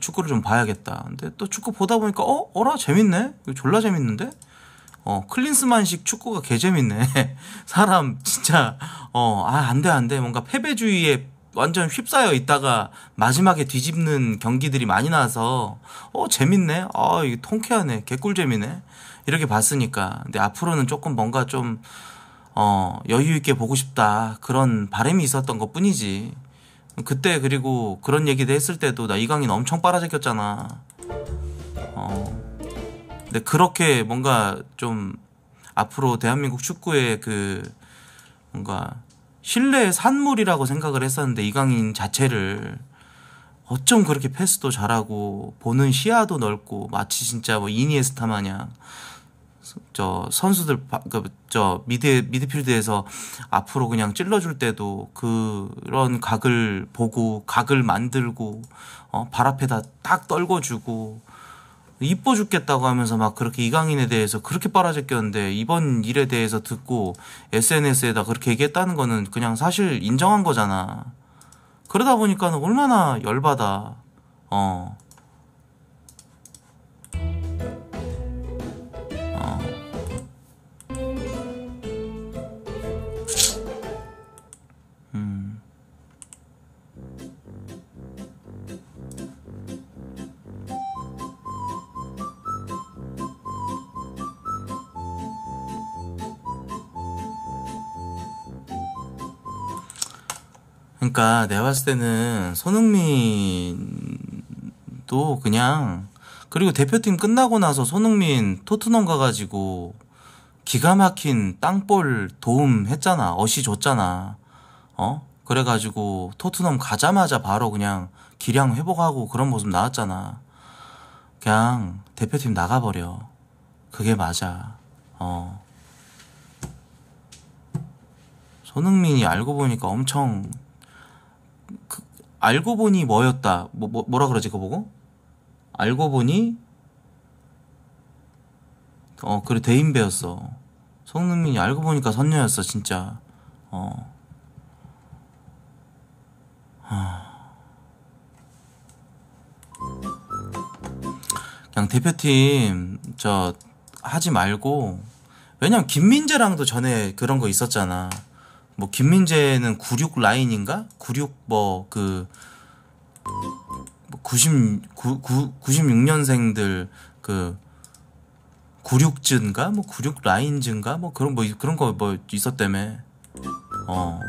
Speaker 1: 축구를 좀 봐야겠다. 근데 또 축구 보다 보니까 어 어라 재밌네. 졸라 재밌는데. 어, 클린스만식 축구가 개 재밌네. 사람 진짜 어, 아, 안 돼, 안 돼. 뭔가 패배주의에 완전 휩싸여 있다가 마지막에 뒤집는 경기들이 많이 나서 어, 재밌네. 어, 이게 통쾌하네. 개꿀 재미네. 이렇게 봤으니까. 근데 앞으로는 조금 뭔가 좀 어, 여유 있게 보고 싶다. 그런 바람이 있었던 것 뿐이지. 그때 그리고 그런 얘기도 했을 때도 나 이강인 엄청 빨아제겼잖아 어. 근데 그렇게 뭔가 좀 앞으로 대한민국 축구의 그 뭔가 신뢰의 산물이라고 생각을 했었는데 이강인 자체를 어쩜 그렇게 패스도 잘하고 보는 시야도 넓고 마치 진짜 뭐 이니에스타 마냥 저 선수들 그저 미드 미드필드에서 앞으로 그냥 찔러줄 때도 그런 각을 보고 각을 만들고 어발 앞에다 딱 떨궈주고 이뻐 죽겠다고 하면서 막 그렇게 이강인에 대해서 그렇게 빨아제꼈는데 이번 일에 대해서 듣고 SNS에다 그렇게 얘기했다는 거는 그냥 사실 인정한 거잖아. 그러다 보니까는 얼마나 열받아. 어. 그러니까 내가 봤을 때는 손흥민도 그냥 그리고 대표팀 끝나고 나서 손흥민 토트넘 가가지고 기가 막힌 땅볼 도움 했잖아. 어시 줬잖아. 어? 그래가지고 토트넘 가자마자 바로 그냥 기량 회복하고 그런 모습 나왔잖아. 그냥 대표팀 나가버려. 그게 맞아. 어. 손흥민이 알고 보니까 엄청 알고 보니 뭐였다. 뭐, 뭐 뭐라 그러지 그거 보고? 알고 보니 어 그래 대인배였어. 성능민이 알고 보니까 선녀였어 진짜. 어. 하... 그냥 대표팀 저 하지 말고 왜냐면 김민재랑도 전에 그런 거 있었잖아. 뭐 김민재는 96 라인인가? 96 뭐그 90, 뭐 9, 6년생들그9 6즈가뭐96라인즈가뭐 그런 뭐 그런 거 뭐 있었다며. 어.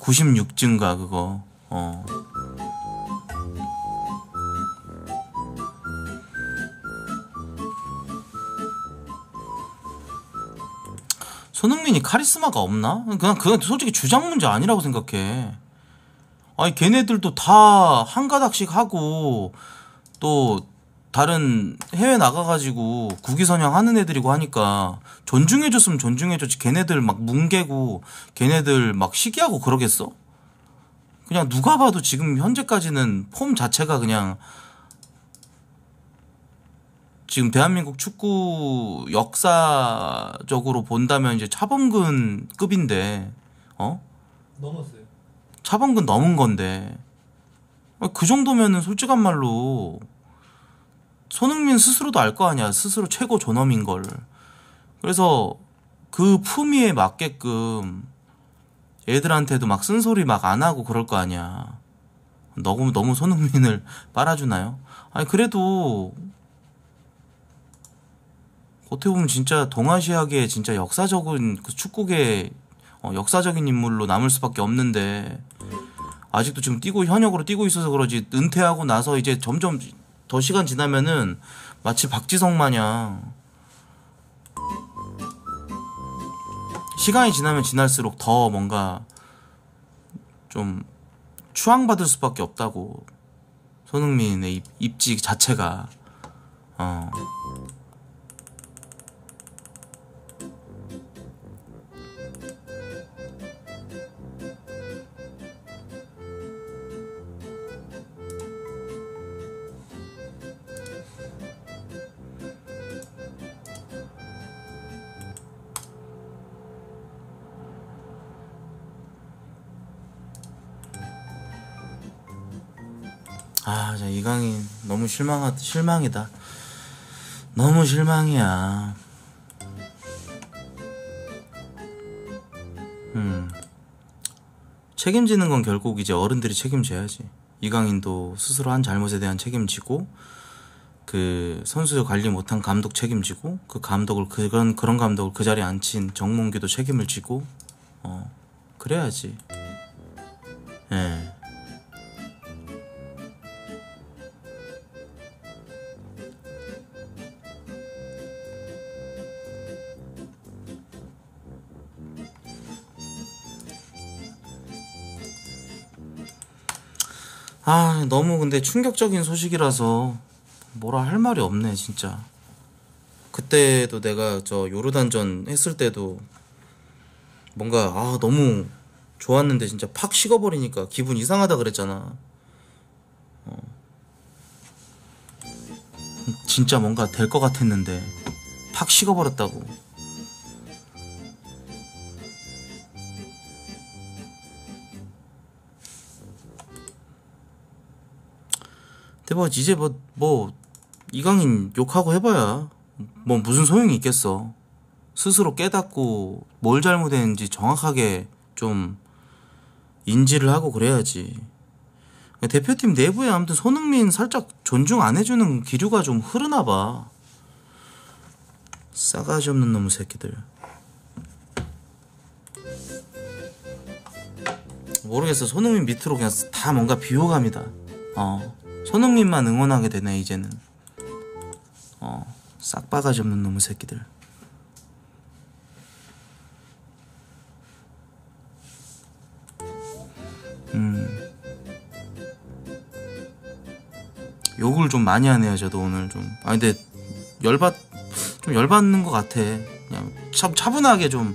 Speaker 1: 구십육증가 그거 어 손흥민이 카리스마가 없나? 그냥 그건 솔직히 주장 문제 아니라고 생각해. 아니 걔네들도 다 한 가닥씩 하고 또 다른 해외 나가가지고 국위 선양하는 애들이고 하니까 존중해줬으면 존중해줬지 걔네들 막 뭉개고 걔네들 막 시기하고 그러겠어? 그냥 누가 봐도 지금 현재까지는 폼 자체가 그냥 지금 대한민국 축구 역사적으로 본다면 이제 차범근 급인데 어? 넘었어요. 차범근 넘은 건데 어, 그 정도면은 솔직한 말로 손흥민 스스로도 알 거 아니야 스스로 최고 존엄인 걸 그래서 그 품위에 맞게끔 애들한테도 막 쓴소리 막 안 하고 그럴 거 아니야 너무 너무 손흥민을 빨아주나요? 아니 그래도 어떻게 보면 진짜 동아시아계 진짜 역사적인 그 축구계 어, 역사적인 인물로 남을 수밖에 없는데 아직도 지금 뛰고 현역으로 뛰고 있어서 그러지 은퇴하고 나서 이제 점점 더 시간 지나면은 마치 박지성 마냥 시간이 지나면 지날수록 더 뭔가 좀 추앙받을 수밖에 없다고 손흥민의 입, 입지 자체가 어. 아, 자, 이강인 너무 실망하, 실망이다. 너무 실망이야. 음. 책임지는 건 결국 이제 어른들이 책임져야지. 이강인도 스스로 한 잘못에 대한 책임지고, 그 선수 관리 못한 감독 책임지고, 그 감독을, 그, 그런, 그런 감독을 그 자리에 앉힌 정몽규도 책임을 지고, 어, 그래야지. 예. 아, 너무 근데 충격적인 소식이라서 뭐라 할 말이 없네, 진짜. 그때도 내가 저 요르단전 했을 때도 뭔가 아, 너무 좋았는데 진짜 팍 식어버리니까 기분 이상하다 그랬잖아. 어. 진짜 뭔가 될 것 같았는데 팍 식어버렸다고. 근데 이제 뭐, 뭐 이강인 욕하고 해봐야 뭐 무슨 소용이 있겠어. 스스로 깨닫고 뭘 잘못했는지 정확하게 좀 인지를 하고 그래야지. 대표팀 내부에 아무튼 손흥민 살짝 존중 안 해주는 기류가 좀 흐르나 봐. 싸가지 없는 놈의 새끼들. 모르겠어. 손흥민 밑으로 그냥 다 뭔가 비호감이다. 어. 손흥민만 응원하게 되네 이제는 어, 싹 바가지 없는 놈의 새끼들 음 욕을 좀 많이 하네요 저도 오늘 좀아 니 근데 열받 좀 열받는 것 같아 그냥 참 차분하게 좀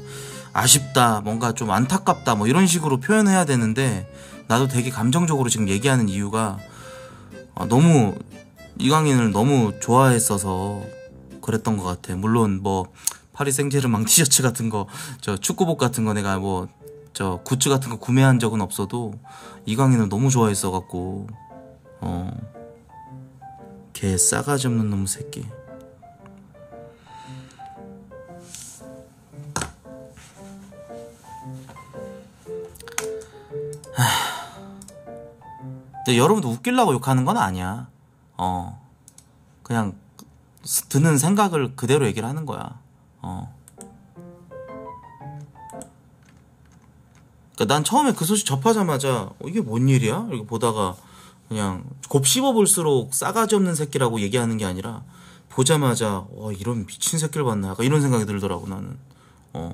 Speaker 1: 아쉽다 뭔가 좀 안타깝다 뭐 이런 식으로 표현해야 되는데 나도 되게 감정적으로 지금 얘기하는 이유가 아, 너무 이강인을 너무 좋아했어서 그랬던 것 같아. 물론 뭐 파리 생제르망 티셔츠 같은 거, 저 축구복 같은 거 내가 뭐저 굿즈 같은 거 구매한 적은 없어도 이강인을 너무 좋아했어 갖고 어. 개 싸가지 없는 놈 새끼. 하... 근데 여러분도 웃길라고 욕하는 건 아니야. 어. 그냥 드는 생각을 그대로 얘기를 하는 거야. 어. 그러니까 난 처음에 그 소식 접하자마자 어, 이게 뭔 일이야? 이렇게 보다가 그냥 곱씹어 볼수록 싸가지 없는 새끼라고 얘기하는 게 아니라 보자마자 어, 이런 미친 새끼를 봤나? 약간 이런 생각이 들더라고 나는. 어.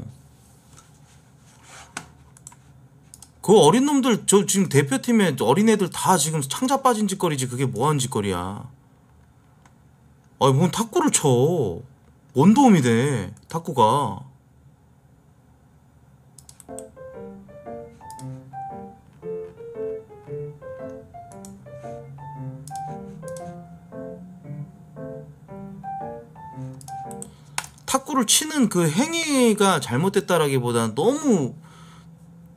Speaker 1: 그 어린 놈들 저 지금 대표팀에 어린애들 다 지금 창자 빠진 짓거리지 그게 뭐하는 짓거리야 아니 뭔 탁구를 쳐 뭔 도움이 돼 탁구가 탁구를 치는 그 행위가 잘못됐다라기보다는 너무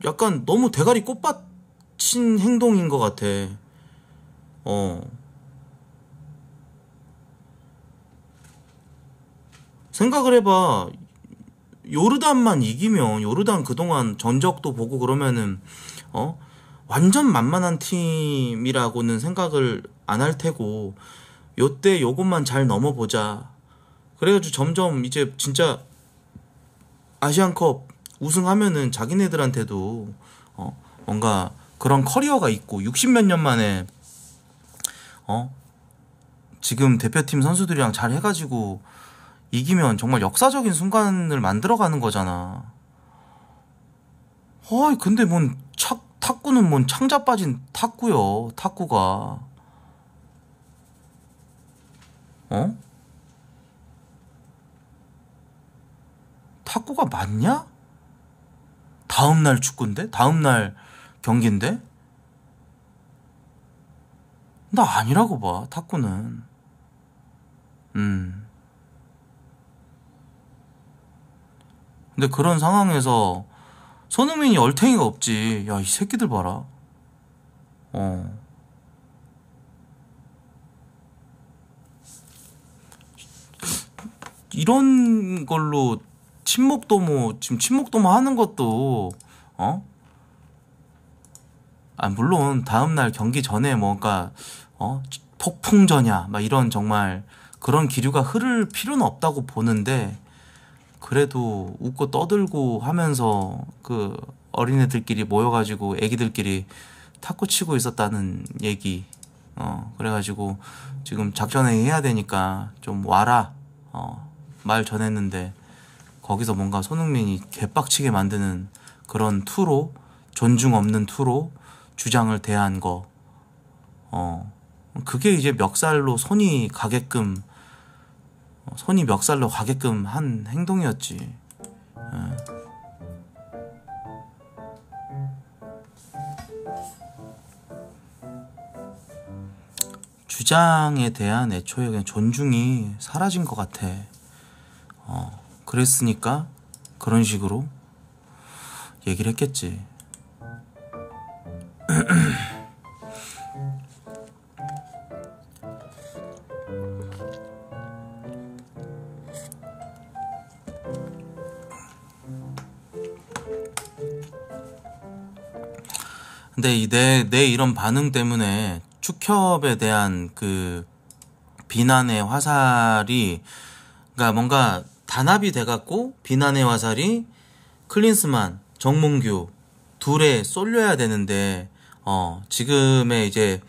Speaker 1: 약간 너무 대가리 꽃밭 친 행동인 것 같아. 어. 생각을 해봐. 요르단만 이기면, 요르단 그동안 전적도 보고 그러면은, 어? 완전 만만한 팀이라고는 생각을 안 할 테고, 요때 요것만 잘 넘어보자. 그래가지고 점점 이제 진짜 아시안컵 우승하면은 자기네들한테도 어 뭔가 그런 커리어가 있고 60 몇 년 만에 어 지금 대표팀 선수들이랑 잘 해가지고 이기면 정말 역사적인 순간을 만들어가는 거잖아. 어이 근데 뭔 착, 탁구는 뭔 창자 빠진 탁구요 탁구가 어? 탁구가 맞냐? 다음 날 축구인데? 다음 날 경기인데? 나 아니라고 봐, 탁구는. 음. 근데 그런 상황에서 손흥민이 얼탱이가 없지. 야, 이 새끼들 봐라. 어. 이런 걸로 침묵 도모 지금 침묵 도모 하는 것도 어? 아 물론 다음 날 경기 전에 뭔가 뭐, 그러니까, 어 폭풍전야 막 이런 정말 그런 기류가 흐를 필요는 없다고 보는데 그래도 웃고 떠들고 하면서 그 어린애들끼리 모여가지고 애기들끼리 탁구 치고 있었다는 얘기 어 그래가지고 지금 작전회의 해야 되니까 좀 와라 어말 전했는데 거기서 뭔가 손흥민이 개빡치게 만드는 그런 투로 존중 없는 투로 주장을 대한 거. 어. 그게 이제 멱살로 손이 가게끔 어, 손이 멱살로 가게끔 한 행동이었지. 예. 주장에 대한 애초에 그냥 존중이 사라진 것 같아. 어. 그랬으니까 그런 식으로 얘기를 했겠지. 근데 이 내, 내 이런 반응 때문에 축협에 대한 그 비난의 화살이 그러니까 뭔가 단합이 돼갖고 비난의 화살이 클린스만, 정몽규 둘에 쏠려야 되는데 어 지금의 이제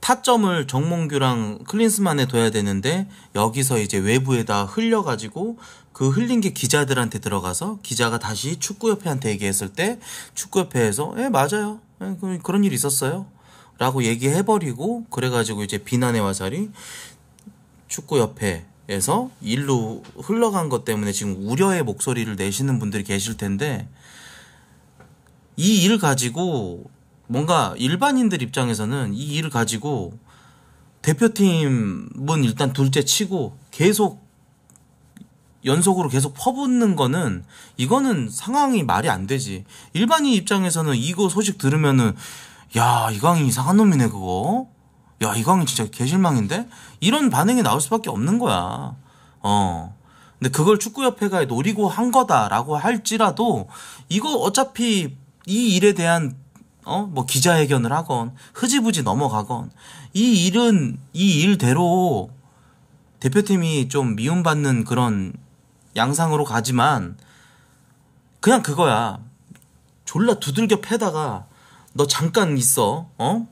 Speaker 1: 타점을 정몽규랑 클린스만에 둬야 되는데 여기서 이제 외부에다 흘려가지고 그 흘린 게 기자들한테 들어가서 기자가 다시 축구협회한테 얘기했을 때 축구협회에서 예 맞아요 에, 예, 그, 그런 일 있었어요 라고 얘기해버리고 그래가지고 이제 비난의 화살이 축구협회 에서 일로 흘러간 것 때문에 지금 우려의 목소리를 내시는 분들이 계실 텐데 이일 가지고 뭔가 일반인들 입장에서는 이일 가지고 대표팀은 일단 둘째 치고 계속 연속으로 계속 퍼붓는 거는 이거는 상황이 말이 안 되지 일반인 입장에서는 이거 소식 들으면은 야 이강인 이상한 놈이네 그거 야, 이광인 진짜 개실망인데? 이런 반응이 나올 수밖에 없는 거야. 어. 근데 그걸 축구협회가 노리고 한 거다라고 할지라도 이거 어차피 이 일에 대한 어, 뭐 기자회견을 하건 흐지부지 넘어가건 이 일은 이 일대로 대표팀이 좀 미움받는 그런 양상으로 가지만 그냥 그거야. 졸라 두들겨 패다가 너 잠깐 있어. 어?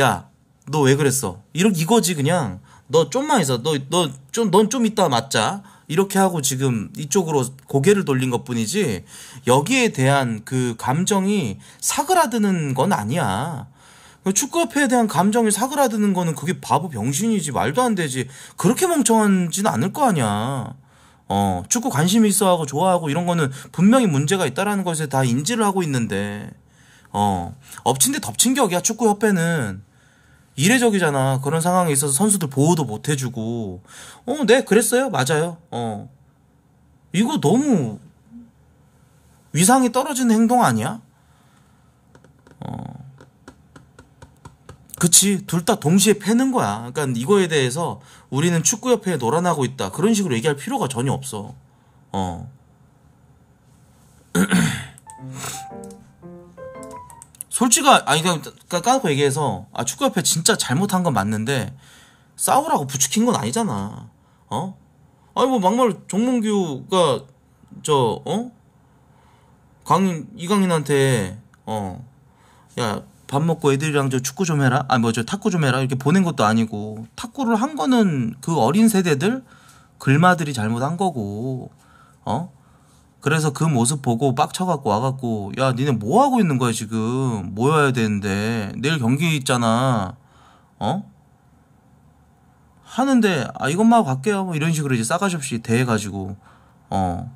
Speaker 1: 야, 너왜 그랬어? 이런 이거지 그냥 너 좀만 있어. 너 너 좀넌좀 좀 이따 맞자. 이렇게 하고 지금 이쪽으로 고개를 돌린 것 뿐이지 여기에 대한 그 감정이 사그라드는 건 아니야. 축구협회에 대한 감정이 사그라드는 거는 그게 바보 병신이지 말도 안 되지 그렇게 멍청한지는 않을 거 아니야. 어 축구 관심 있어하고 좋아하고 이런 거는 분명히 문제가 있다라는 것에 다 인지를 하고 있는데 어 엎친 데 덮친 격이야 축구협회는. 이례적이잖아. 그런 상황에 있어서 선수들 보호도 못 해주고. 어, 네, 그랬어요. 맞아요. 어. 이거 너무 위상이 떨어지는 행동 아니야? 어. 그치. 둘 다 동시에 패는 거야. 그러니까 이거에 대해서 우리는 축구협회에 놀아나고 있다. 그런 식으로 얘기할 필요가 전혀 없어. 어. 솔직히 아니 그러니까 까놓고 얘기해서 아 축구협회 진짜 잘못한 건 맞는데 싸우라고 부추킨건 아니잖아. 어? 아니 뭐 막말 정몽규가 저 어? 강 이강인한테 어야 밥 먹고 애들이랑 저 축구 좀 해라 아뭐 저 탁구 좀 해라 이렇게 보낸 것도 아니고 탁구를 한 거는 그 어린 세대들 글마들이 잘못한 거고 어 그래서 그 모습 보고 빡쳐갖고 와갖고 야 니네 뭐 하고 있는 거야 지금 모여야 되는데 내일 경기 있잖아 어 하는데 아 이것만 갈게요 뭐 이런 식으로 이제 싸가지 없이 대해가지고 어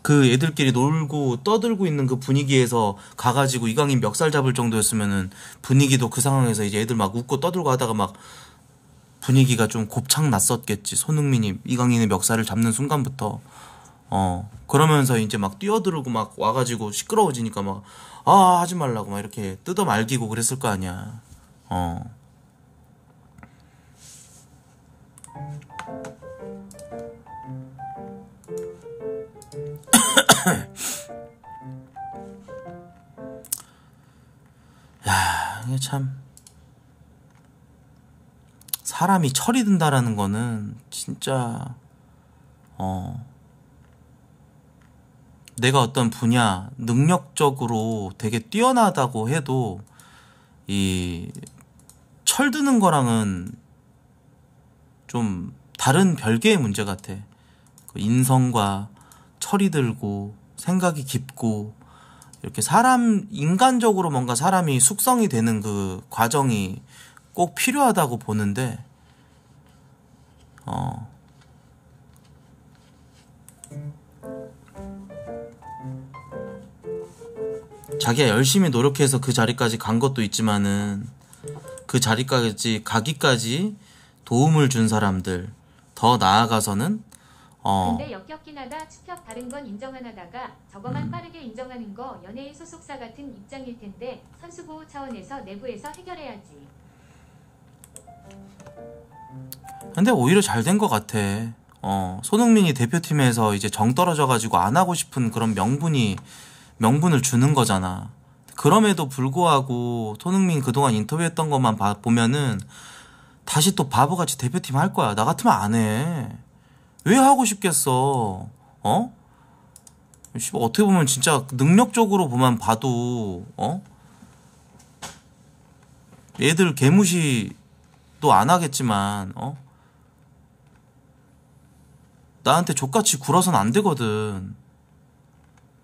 Speaker 1: 그 애들끼리 놀고 떠들고 있는 그 분위기에서 가가지고 이강인 멱살 잡을 정도였으면은 분위기도 그 상황에서 이제 애들 막 웃고 떠들고 하다가 막 분위기가 좀 곱창 났었겠지 손흥민이 이강인의 멱살을 잡는 순간부터 어 그러면서 이제 막 뛰어들고 막 와가지고 시끄러워지니까 막 아 하지 말라고 막 이렇게 뜯어 말기고 그랬을 거 아니야 어 야, 이게 참 사람이 철이 든다라는 거는 진짜 어 내가 어떤 분야 능력적으로 되게 뛰어나다고 해도 이 철드는 거랑은 좀 다른 별개의 문제 같아. 그 인성과 철이 들고 생각이 깊고 이렇게 사람 인간적으로 뭔가 사람이 숙성이 되는 그 과정이 꼭 필요하다고 보는데 어 자기가 열심히 노력해서 그 자리까지 간 것도 있지만은 그 자리까지 가기까지 도움을 준 사람들 더 나아가서는 어. 근데
Speaker 3: 역겹긴 하다 추격 다른 건 인정하나다가 저거만 음. 빠르게 인정하는 거 연예인 소속사 같은 입장일 텐데 선수 보호 차원에서 내부에서 해결해야지.
Speaker 1: 근데 오히려 잘 된 것 같아. 어, 손흥민이 대표팀에서 이제 정 떨어져가지고 안 하고 싶은 그런 명분이 명분을 주는 거잖아. 그럼에도 불구하고 손흥민 그동안 인터뷰했던 것만 봐, 보면은 다시 또 바보같이 대표팀 할 거야. 나 같으면 안 해. 왜 하고 싶겠어? 어? 어떻게 보면 진짜 능력적으로 보면 봐도 어? 애들 개무시도 안 하겠지만 어? 나한테 족같이 굴어선 안 되거든.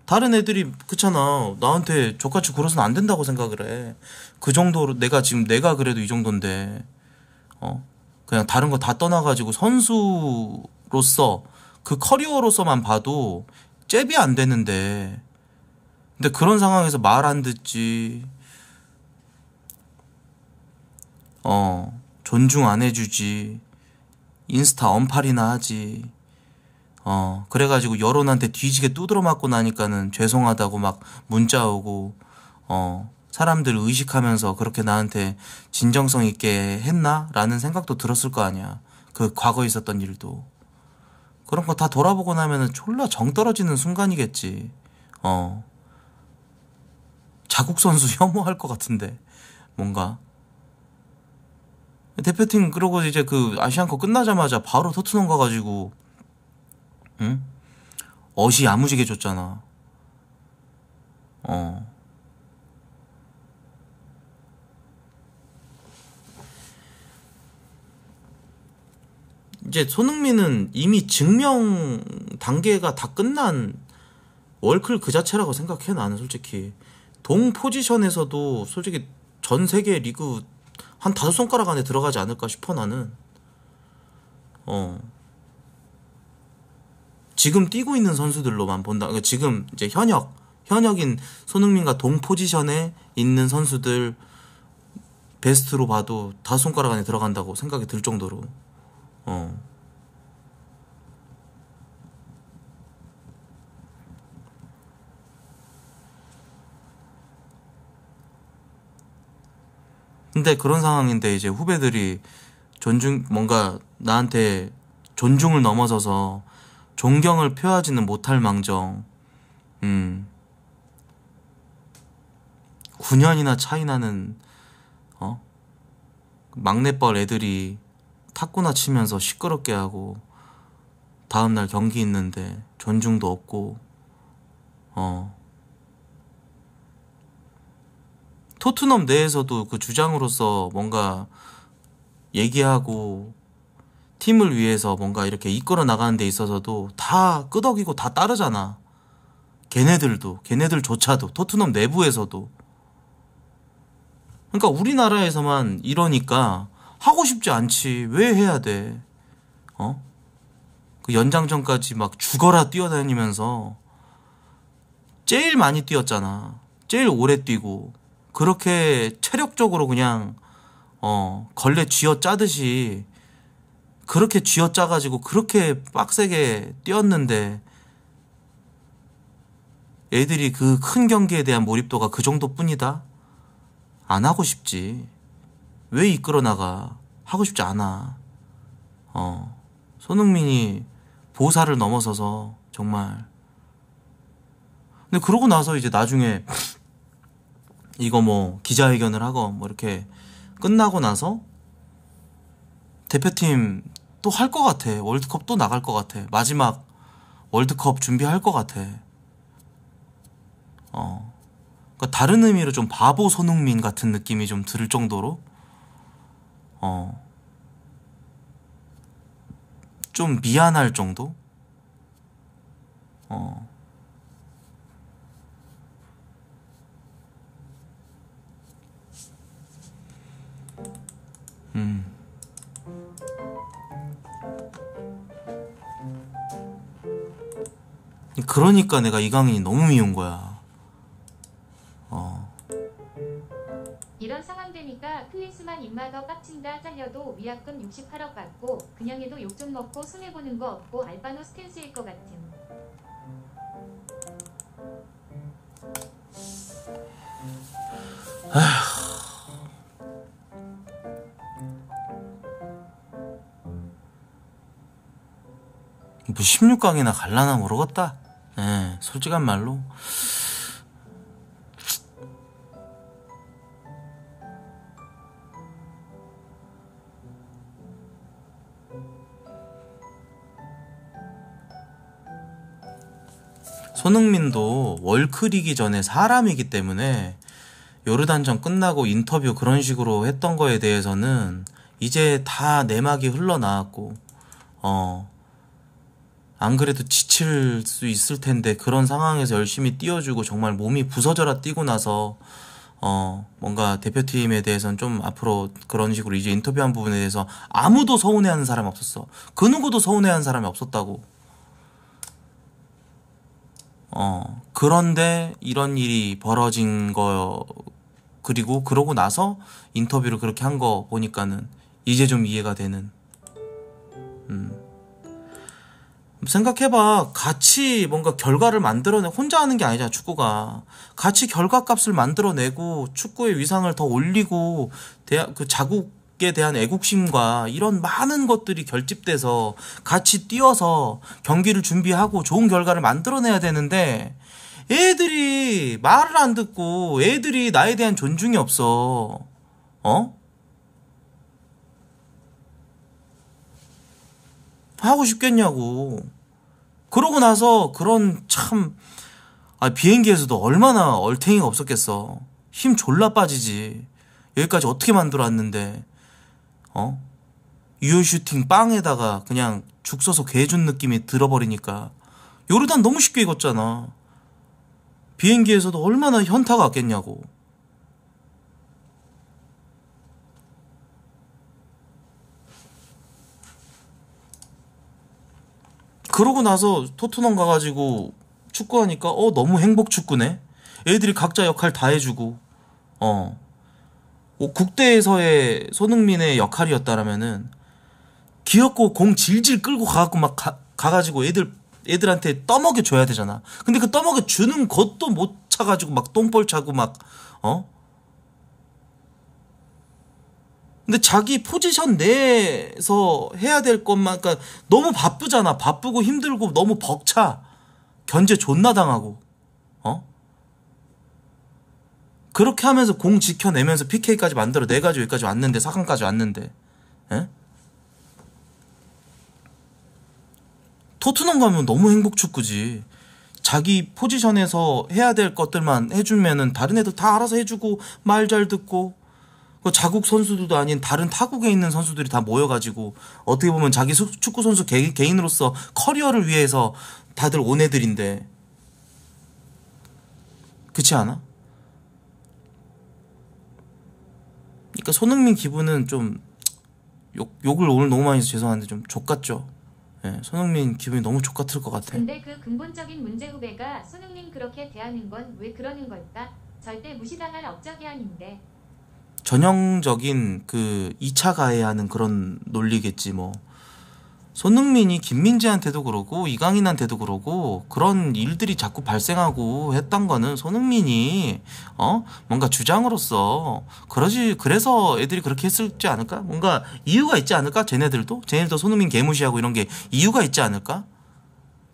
Speaker 1: 다른 애들이 그렇잖아 나한테 저같이 굴어서는 안 된다고 생각을 해 그 정도로 내가 지금 내가 그래도 이 정도인데 어 그냥 다른 거 다 떠나가지고 선수로서 그 커리어로서만 봐도 잽이 안 되는데 근데 그런 상황에서 말 안 듣지 어 존중 안 해주지 인스타 언팔이나 하지 어, 그래가지고 여론한테 뒤지게 두드러 맞고 나니까는 죄송하다고 막 문자 오고, 어, 사람들 의식하면서 그렇게 나한테 진정성 있게 했나? 라는 생각도 들었을 거 아니야. 그 과거에 있었던 일도. 그런 거 다 돌아보고 나면은 졸라 정 떨어지는 순간이겠지. 어. 자국 선수 혐오할 것 같은데. 뭔가. 대표팀 그러고 이제 그 아시안컵 끝나자마자 바로 토트넘 가가지고 응? 어시 야무지게 줬잖아. 어. 이제 손흥민은 이미 증명 단계가 다 끝난 월클 그 자체라고 생각해 나는 솔직히 동 포지션에서도 솔직히 전 세계 리그 한 다섯 손가락 안에 들어가지 않을까 싶어 나는 어 지금 뛰고 있는 선수들로만 본다. 그러니까 지금 이제 현역 현역인 손흥민과 동 포지션에 있는 선수들 베스트로 봐도 다 손가락 안에 들어간다고 생각이 들 정도로 어. 근데 그런 상황인데 이제 후배들이 존중 뭔가 나한테 존중을 넘어서서 존경을 표하지는 못할 망정. 음. 9년이나 차이 나는 어? 막내뻘 애들이 탁구나 치면서 시끄럽게 하고 다음날 경기 있는데 존중도 없고 어 토트넘 내에서도 그 주장으로서 뭔가 얘기하고 팀을 위해서 뭔가 이렇게 이끌어 나가는 데 있어서도 다 끄덕이고 다 따르잖아. 걔네들도, 걔네들조차도, 토트넘 내부에서도. 그러니까 우리나라에서만 이러니까 하고 싶지 않지. 왜 해야 돼? 어? 그 연장전까지 막 죽어라 뛰어다니면서 제일 많이 뛰었잖아. 제일 오래 뛰고. 그렇게 체력적으로 그냥, 어, 걸레 쥐어 짜듯이 그렇게 쥐어짜가지고 그렇게 빡세게 뛰었는데 애들이 그 큰 경기에 대한 몰입도가 그 정도뿐이다? 안 하고 싶지. 왜 이끌어 나가? 하고 싶지 않아. 어. 손흥민이 보살을 넘어서서 정말. 근데 그러고 나서 이제 나중에 이거 뭐 기자회견을 하고 뭐 이렇게 끝나고 나서 대표팀 또할것 같아. 월드컵 또 나갈 것 같아. 마지막 월드컵 준비할 것 같아. 어. 그러니까 다른 의미로 좀 바보 손흥민 같은 느낌이 좀 들 정도로 어. 좀 미안할 정도? 어. 그러니까 내가 이강인이 너무 미운 거야. 어.
Speaker 3: 이런 상황 되니까 클린스만 입마더 빡친다 잘려도 위약금 68억 받고 그냥 해도 욕 좀 먹고 손해 보는 거 없고 알바노 스탠스일 것 같음.
Speaker 1: 뭐 16강이나 갈라나 모르겠다. 솔직한 말로 손흥민도 월클이기 전에 사람이기 때문에 요르단전 끝나고 인터뷰 그런 식으로 했던 거에 대해서는 이제 다 내막이 흘러나왔고 어안 그래도 지칠 수 있을 텐데 그런 상황에서 열심히 뛰어주고 정말 몸이 부서져라 뛰고 나서 어 뭔가 대표팀에 대해서는 좀 앞으로 그런 식으로 이제 인터뷰한 부분에 대해서 아무도 서운해하는 사람이 없었어 그 누구도 서운해하는 사람이 없었다고 어 그런데 이런 일이 벌어진 거 그리고 그러고 나서 인터뷰를 그렇게 한 거 보니까는 이제 좀 이해가 되는 음. 생각해봐. 같이 뭔가 결과를 만들어내, 혼자 하는 게 아니잖아, 축구가. 같이 결과 값을 만들어내고, 축구의 위상을 더 올리고, 대학, 그 자국에 대한 애국심과 이런 많은 것들이 결집돼서 같이 뛰어서 경기를 준비하고 좋은 결과를 만들어내야 되는데, 애들이 말을 안 듣고, 애들이 나에 대한 존중이 없어. 어? 하고 싶겠냐고. 그러고 나서 그런 참, 아, 비행기에서도 얼마나 얼탱이가 없었겠어. 힘 졸라 빠지지. 여기까지 어떻게 만들어왔는데, 어? 유효슈팅 빵에다가 그냥 죽 써서 개준 느낌이 들어버리니까. 요르단 너무 쉽게 익었잖아. 비행기에서도 얼마나 현타가 왔겠냐고. 그러고 나서 토트넘 가가지고 축구하니까 어 너무 행복 축구네. 애들이 각자 역할 다 해주고 어. 어 국대에서의 손흥민의 역할이었다라면은 귀엽고 공 질질 끌고 가갖고 막 가, 가가지고 애들 애들한테 떠먹여 줘야 되잖아. 근데 그 떠먹여 주는 것도 못 차가지고 막 똥벌 차고 막 어? 근데 자기 포지션 내에서 해야 될 것만 그러니까 너무 바쁘잖아. 바쁘고 힘들고 너무 벅차. 견제 존나 당하고. 어? 그렇게 하면서 공 지켜내면서 PK까지 만들어 내가지고 네 여기까지 왔는데 사강까지 왔는데. 에? 예? 토트넘 가면 너무 행복 축구지. 자기 포지션에서 해야 될 것들만 해주면은 다른 애들 다 알아서 해주고 말 잘 듣고 그 자국 선수들도 아닌 다른 타국에 있는 선수들이 다 모여가지고 어떻게 보면 자기 축구 선수 개, 개인으로서 커리어를 위해서 다들 온 애들인데 그렇지 않아? 그러니까 손흥민 기분은 좀 욕, 욕을 오늘 너무 많이 해서 죄송한데 좀 족같죠. 예, 손흥민 기분이 너무 족같을 것 같아. 근데
Speaker 3: 그 근본적인 문제 후배가 손흥민 그렇게 대하는 건 왜 그러는 걸까? 절대 무시당할 업적이 아닌데.
Speaker 1: 전형적인 그 2차 가해하는 그런 논리겠지 뭐. 손흥민이 김민재한테도 그러고 이강인한테도 그러고 그런 일들이 자꾸 발생하고 했던 거는 손흥민이 어 뭔가 주장으로서 그러지 그래서 애들이 그렇게 했을지 않을까 뭔가 이유가 있지 않을까 쟤네들도 쟤네들도 손흥민 개무시하고 이런 게 이유가 있지 않을까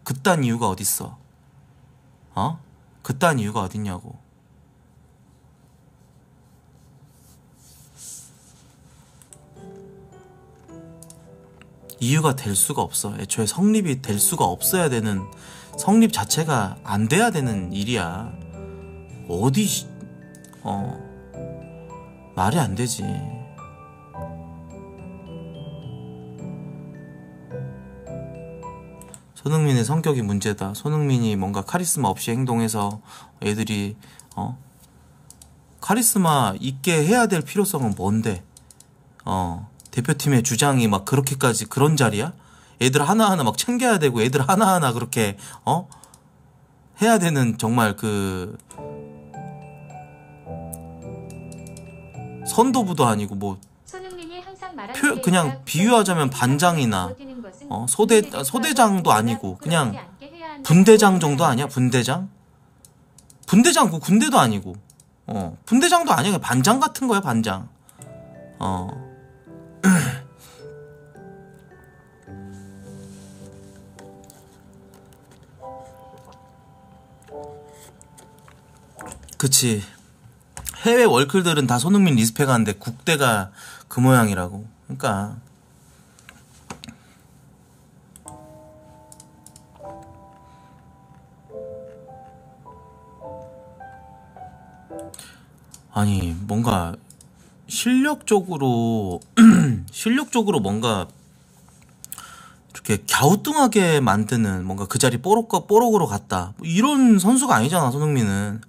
Speaker 1: 그딴 이유가 어딨어 어 그딴 이유가 어딨냐고 이유가 될 수가 없어. 애초에 성립이 될 수가 없어야 되는 성립 자체가 안 돼야 되는 일이야. 어디 어 말이 안 되지. 손흥민의 성격이 문제다. 손흥민이 뭔가 카리스마 없이 행동해서 애들이 어 카리스마 있게 해야 될 필요성은 뭔데? 어 대표팀의 주장이 막 그렇게까지 그런 자리야? 애들 하나하나 막 챙겨야 되고 애들 하나하나 그렇게 어? 해야 되는 정말 그 선도부도 아니고 뭐 표, 그냥 비유하자면 반장이나 어, 소대 아, 소대장도 아니고 그냥 분대장 정도 아니야 분대장 분대장고 그 군대도 아니고 어 분대장도 아니야 반장 같은 거야 반장 어 그치 해외 월클들은 다 손흥민 리스펙하는데 국대가 그 모양이라고 그러니까 아니 뭔가 실력적으로 실력적으로 뭔가 이렇게 갸우뚱하게 만드는 뭔가 그 자리 뽀록과 뽀록으로 갔다 뭐 이런 선수가 아니잖아 손흥민은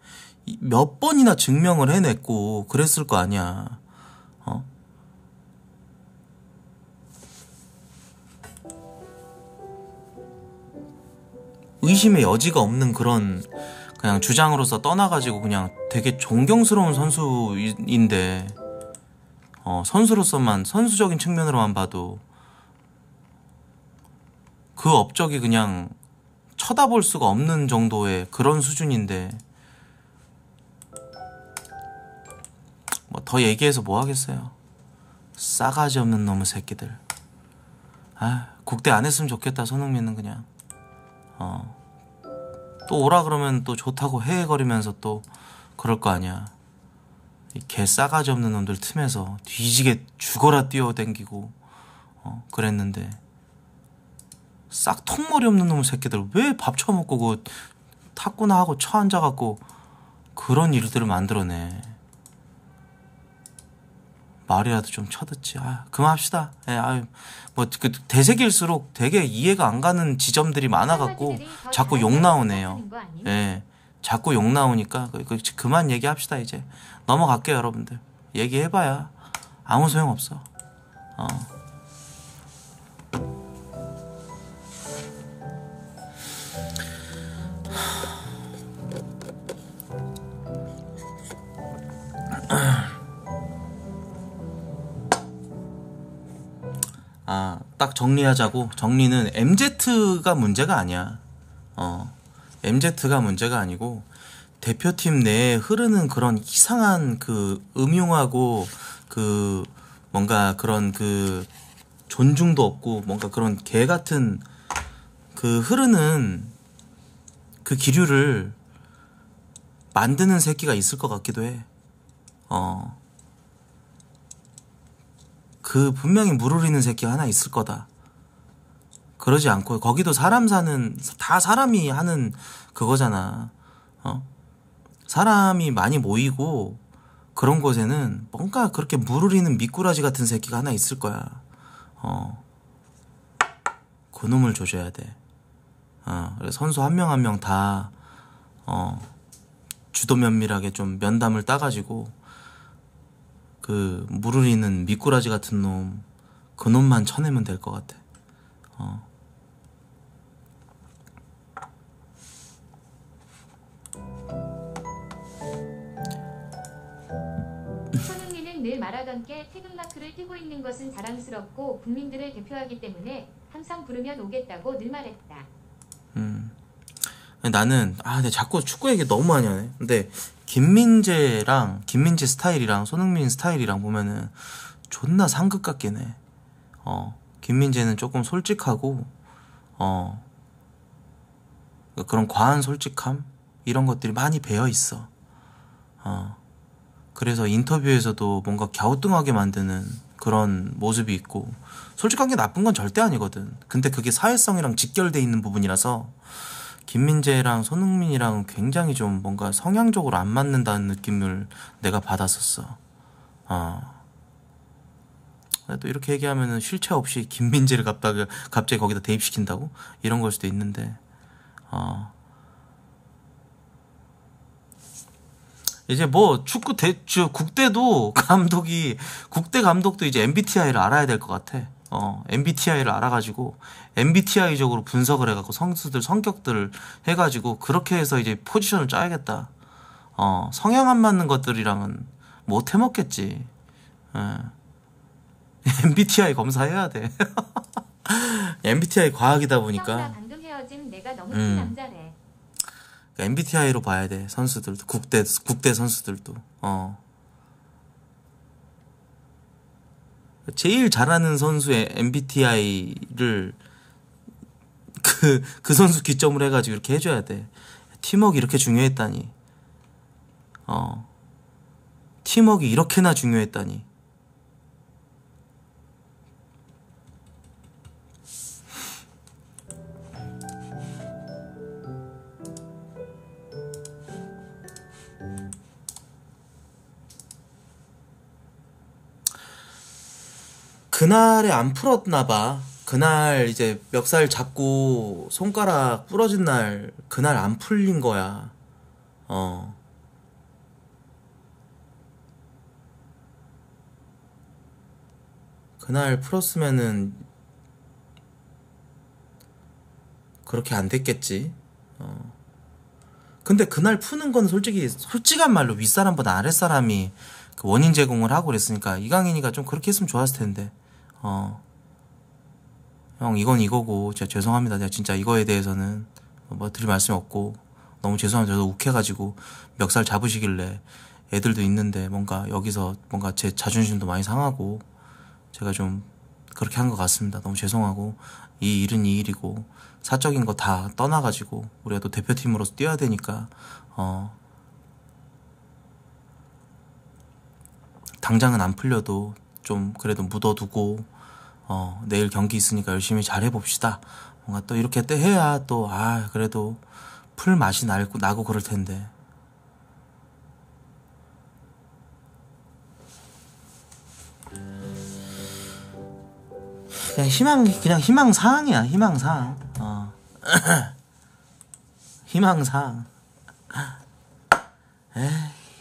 Speaker 1: 몇 번이나 증명을 해냈고 그랬을 거 아니야 어? 의심의 여지가 없는 그런 그냥 주장으로서 떠나가지고 그냥 되게 존경스러운 선수인데 어, 선수로서만 선수적인 측면으로만 봐도 그 업적이 그냥 쳐다볼 수가 없는 정도의 그런 수준인데 뭐 더 얘기해서 뭐 하겠어요 싸가지 없는 놈의 새끼들 아 국대 안 했으면 좋겠다 손흥민은 그냥 어또 오라 그러면 또 좋다고 헤헤거리면서 또 그럴 거 아니야 개 싸가지 없는 놈들 틈에서 뒤지게 죽어라 뛰어댕기고 어, 그랬는데 싹통머리 없는 놈 새끼들 왜 밥 처먹고 그 탁구나 하고 처앉아갖고 그런 일들을 만들어내 말이라도 좀 쳐듣지 아 그만합시다 예, 아유 뭐그 대세길수록 되게 이해가 안 가는 지점들이 많아갖고 자꾸 욕 나오네요 예 자꾸 욕 나오니까 그, 그, 그만 얘기합시다 이제 넘어갈게요 여러분들 얘기해봐야 아무 소용없어 어. 아, 딱 정리하자고. 정리는 MZ가 문제가 아니야. 어. MZ가 문제가 아니고 대표팀 내에 흐르는 그런 이상한 그 음흉하고 그 뭔가 그런 그 존중도 없고 뭔가 그런 개 같은 그 흐르는 그 기류를 만드는 새끼가 있을 것 같기도 해. 어. 그 분명히 물을 리는 새끼 하나 있을 거다. 그러지 않고 거기도 사람 사는 다 사람이 하는 그거잖아. 어? 사람이 많이 모이고 그런 곳에는 뭔가 그렇게 물르리는 미꾸라지 같은 새끼가 하나 있을 거야. 어. 그 놈을 조져야 돼. 어. 선수 한 명 한 명 다, 어, 주도 면밀하게 좀 면담을 따가지고, 그, 물르리는 미꾸라지 같은 놈, 그 놈만 쳐내면 될 것 같아. 어.
Speaker 3: 말하던게 태극마크를 띄고 있는 것은 자랑스럽고 국민들을 대표하기 때문에 항상 부르면 오겠다고 늘 말했다.
Speaker 1: 음. 나는 아, 내 자꾸 축구 얘기 너무 많이 하네. 근데 김민재랑 김민재 스타일이랑 손흥민 스타일이랑 보면은 존나 상극 같긴 해. 어. 김민재는 조금 솔직하고 어. 그런 과한 솔직함 이런 것들이 많이 배어 있어. 어. 그래서 인터뷰에서도 뭔가 갸우뚱하게 만드는 그런 모습이 있고 솔직한 게 나쁜 건 절대 아니거든. 근데 그게 사회성이랑 직결돼 있는 부분이라서 김민재랑 손흥민이랑 굉장히 좀 뭔가 성향적으로 안 맞는다는 느낌을 내가 받았었어. 어. 또 이렇게 얘기하면은 실체 없이 김민재를 갑자기 갑자기 거기다 대입시킨다고 이런 걸 수도 있는데 어. 이제 뭐 축구 대, 저 국대도 감독이 국대 감독도 이제 MBTI를 알아야 될 것 같아. 어, MBTI를 알아가지고 MBTI적으로 분석을 해갖고 선수들 성격들을 해가지고 그렇게 해서 이제 포지션을 짜야겠다. 어, 성향 안 맞는 것들이랑은 못 해먹겠지. 에. 예. MBTI 검사해야 돼. MBTI 과학이다 보니까. 음. 그니까 MBTI로 봐야 돼 선수들도 국대 국대 선수들도 어 제일 잘하는 선수의 MBTI를 그, 그 선수 기점으로 해가지고 이렇게 해줘야 돼. 팀워크 이렇게 중요했다니. 어. 팀워크 이렇게나 중요했다니. 그날에 안 풀었나 봐. 그날 이제 멱살 잡고 손가락 부러진 날 그날 안 풀린 거야. 어. 그날 풀었으면은 그렇게 안 됐겠지. 어. 근데 그날 푸는 건 솔직히 솔직한 말로 윗사람보다 아랫사람이 그 원인 제공을 하고 그랬으니까 이강인이가 좀 그렇게 했으면 좋았을 텐데. 어, 형, 이건 이거고, 제가 죄송합니다. 제가 진짜 이거에 대해서는 뭐 드릴 말씀이 없고, 너무 죄송합니다. 저도 욱해가지고 멱살 잡으시길래 애들도 있는데 뭔가 여기서 뭔가 제 자존심도 많이 상하고, 제가 좀 그렇게 한 것 같습니다. 너무 죄송하고, 이 일은 이 일이고, 사적인 거 다 떠나가지고, 우리가 또 대표팀으로서 뛰어야 되니까, 어, 당장은 안 풀려도 좀 그래도 묻어두고 어, 내일 경기 있으니까 열심히 잘 해봅시다. 뭔가 또 이렇게 때 해야 또, 아, 그래도 풀 맛이 나고, 나고 그럴 텐데. 그냥 희망, 그냥 희망사항이야, 희망사항. 어. 희망사항. 에이,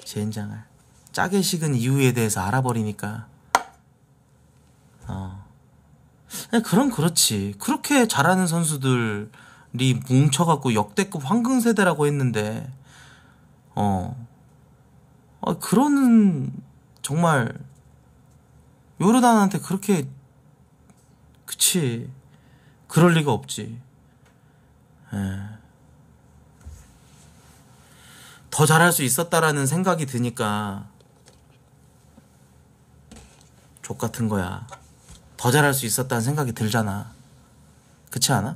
Speaker 1: 젠장을. 짜게 식은 이유에 대해서 알아버리니까. 어. 네, 그럼 그렇지. 그렇게 잘하는 선수들이 뭉쳐갖고 역대급 황금세대라고 했는데, 어, 어 그런, 정말, 요르단한테 그렇게, 그치. 그럴 리가 없지. 에. 예. 더 잘할 수 있었다라는 생각이 드니까 족 같은 거야. 더 잘할 수 있었다는 생각이 들잖아. 그렇지 않아?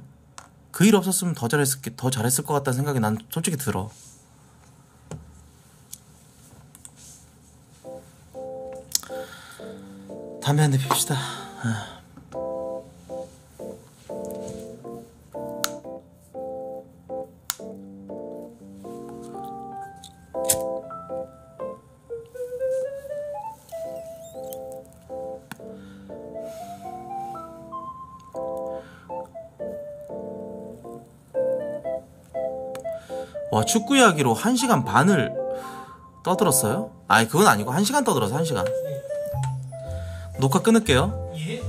Speaker 1: 그 일 없었으면 더 잘했을 더 잘했을 것 같다는 생각이 난 솔직히 들어. 담배 한대 핍시다. 와 축구 이야기로 1시간 반을 떠들었어요? 아니 그건 아니고 1시간 떠들어서 1시간 녹화 끊을게요 예?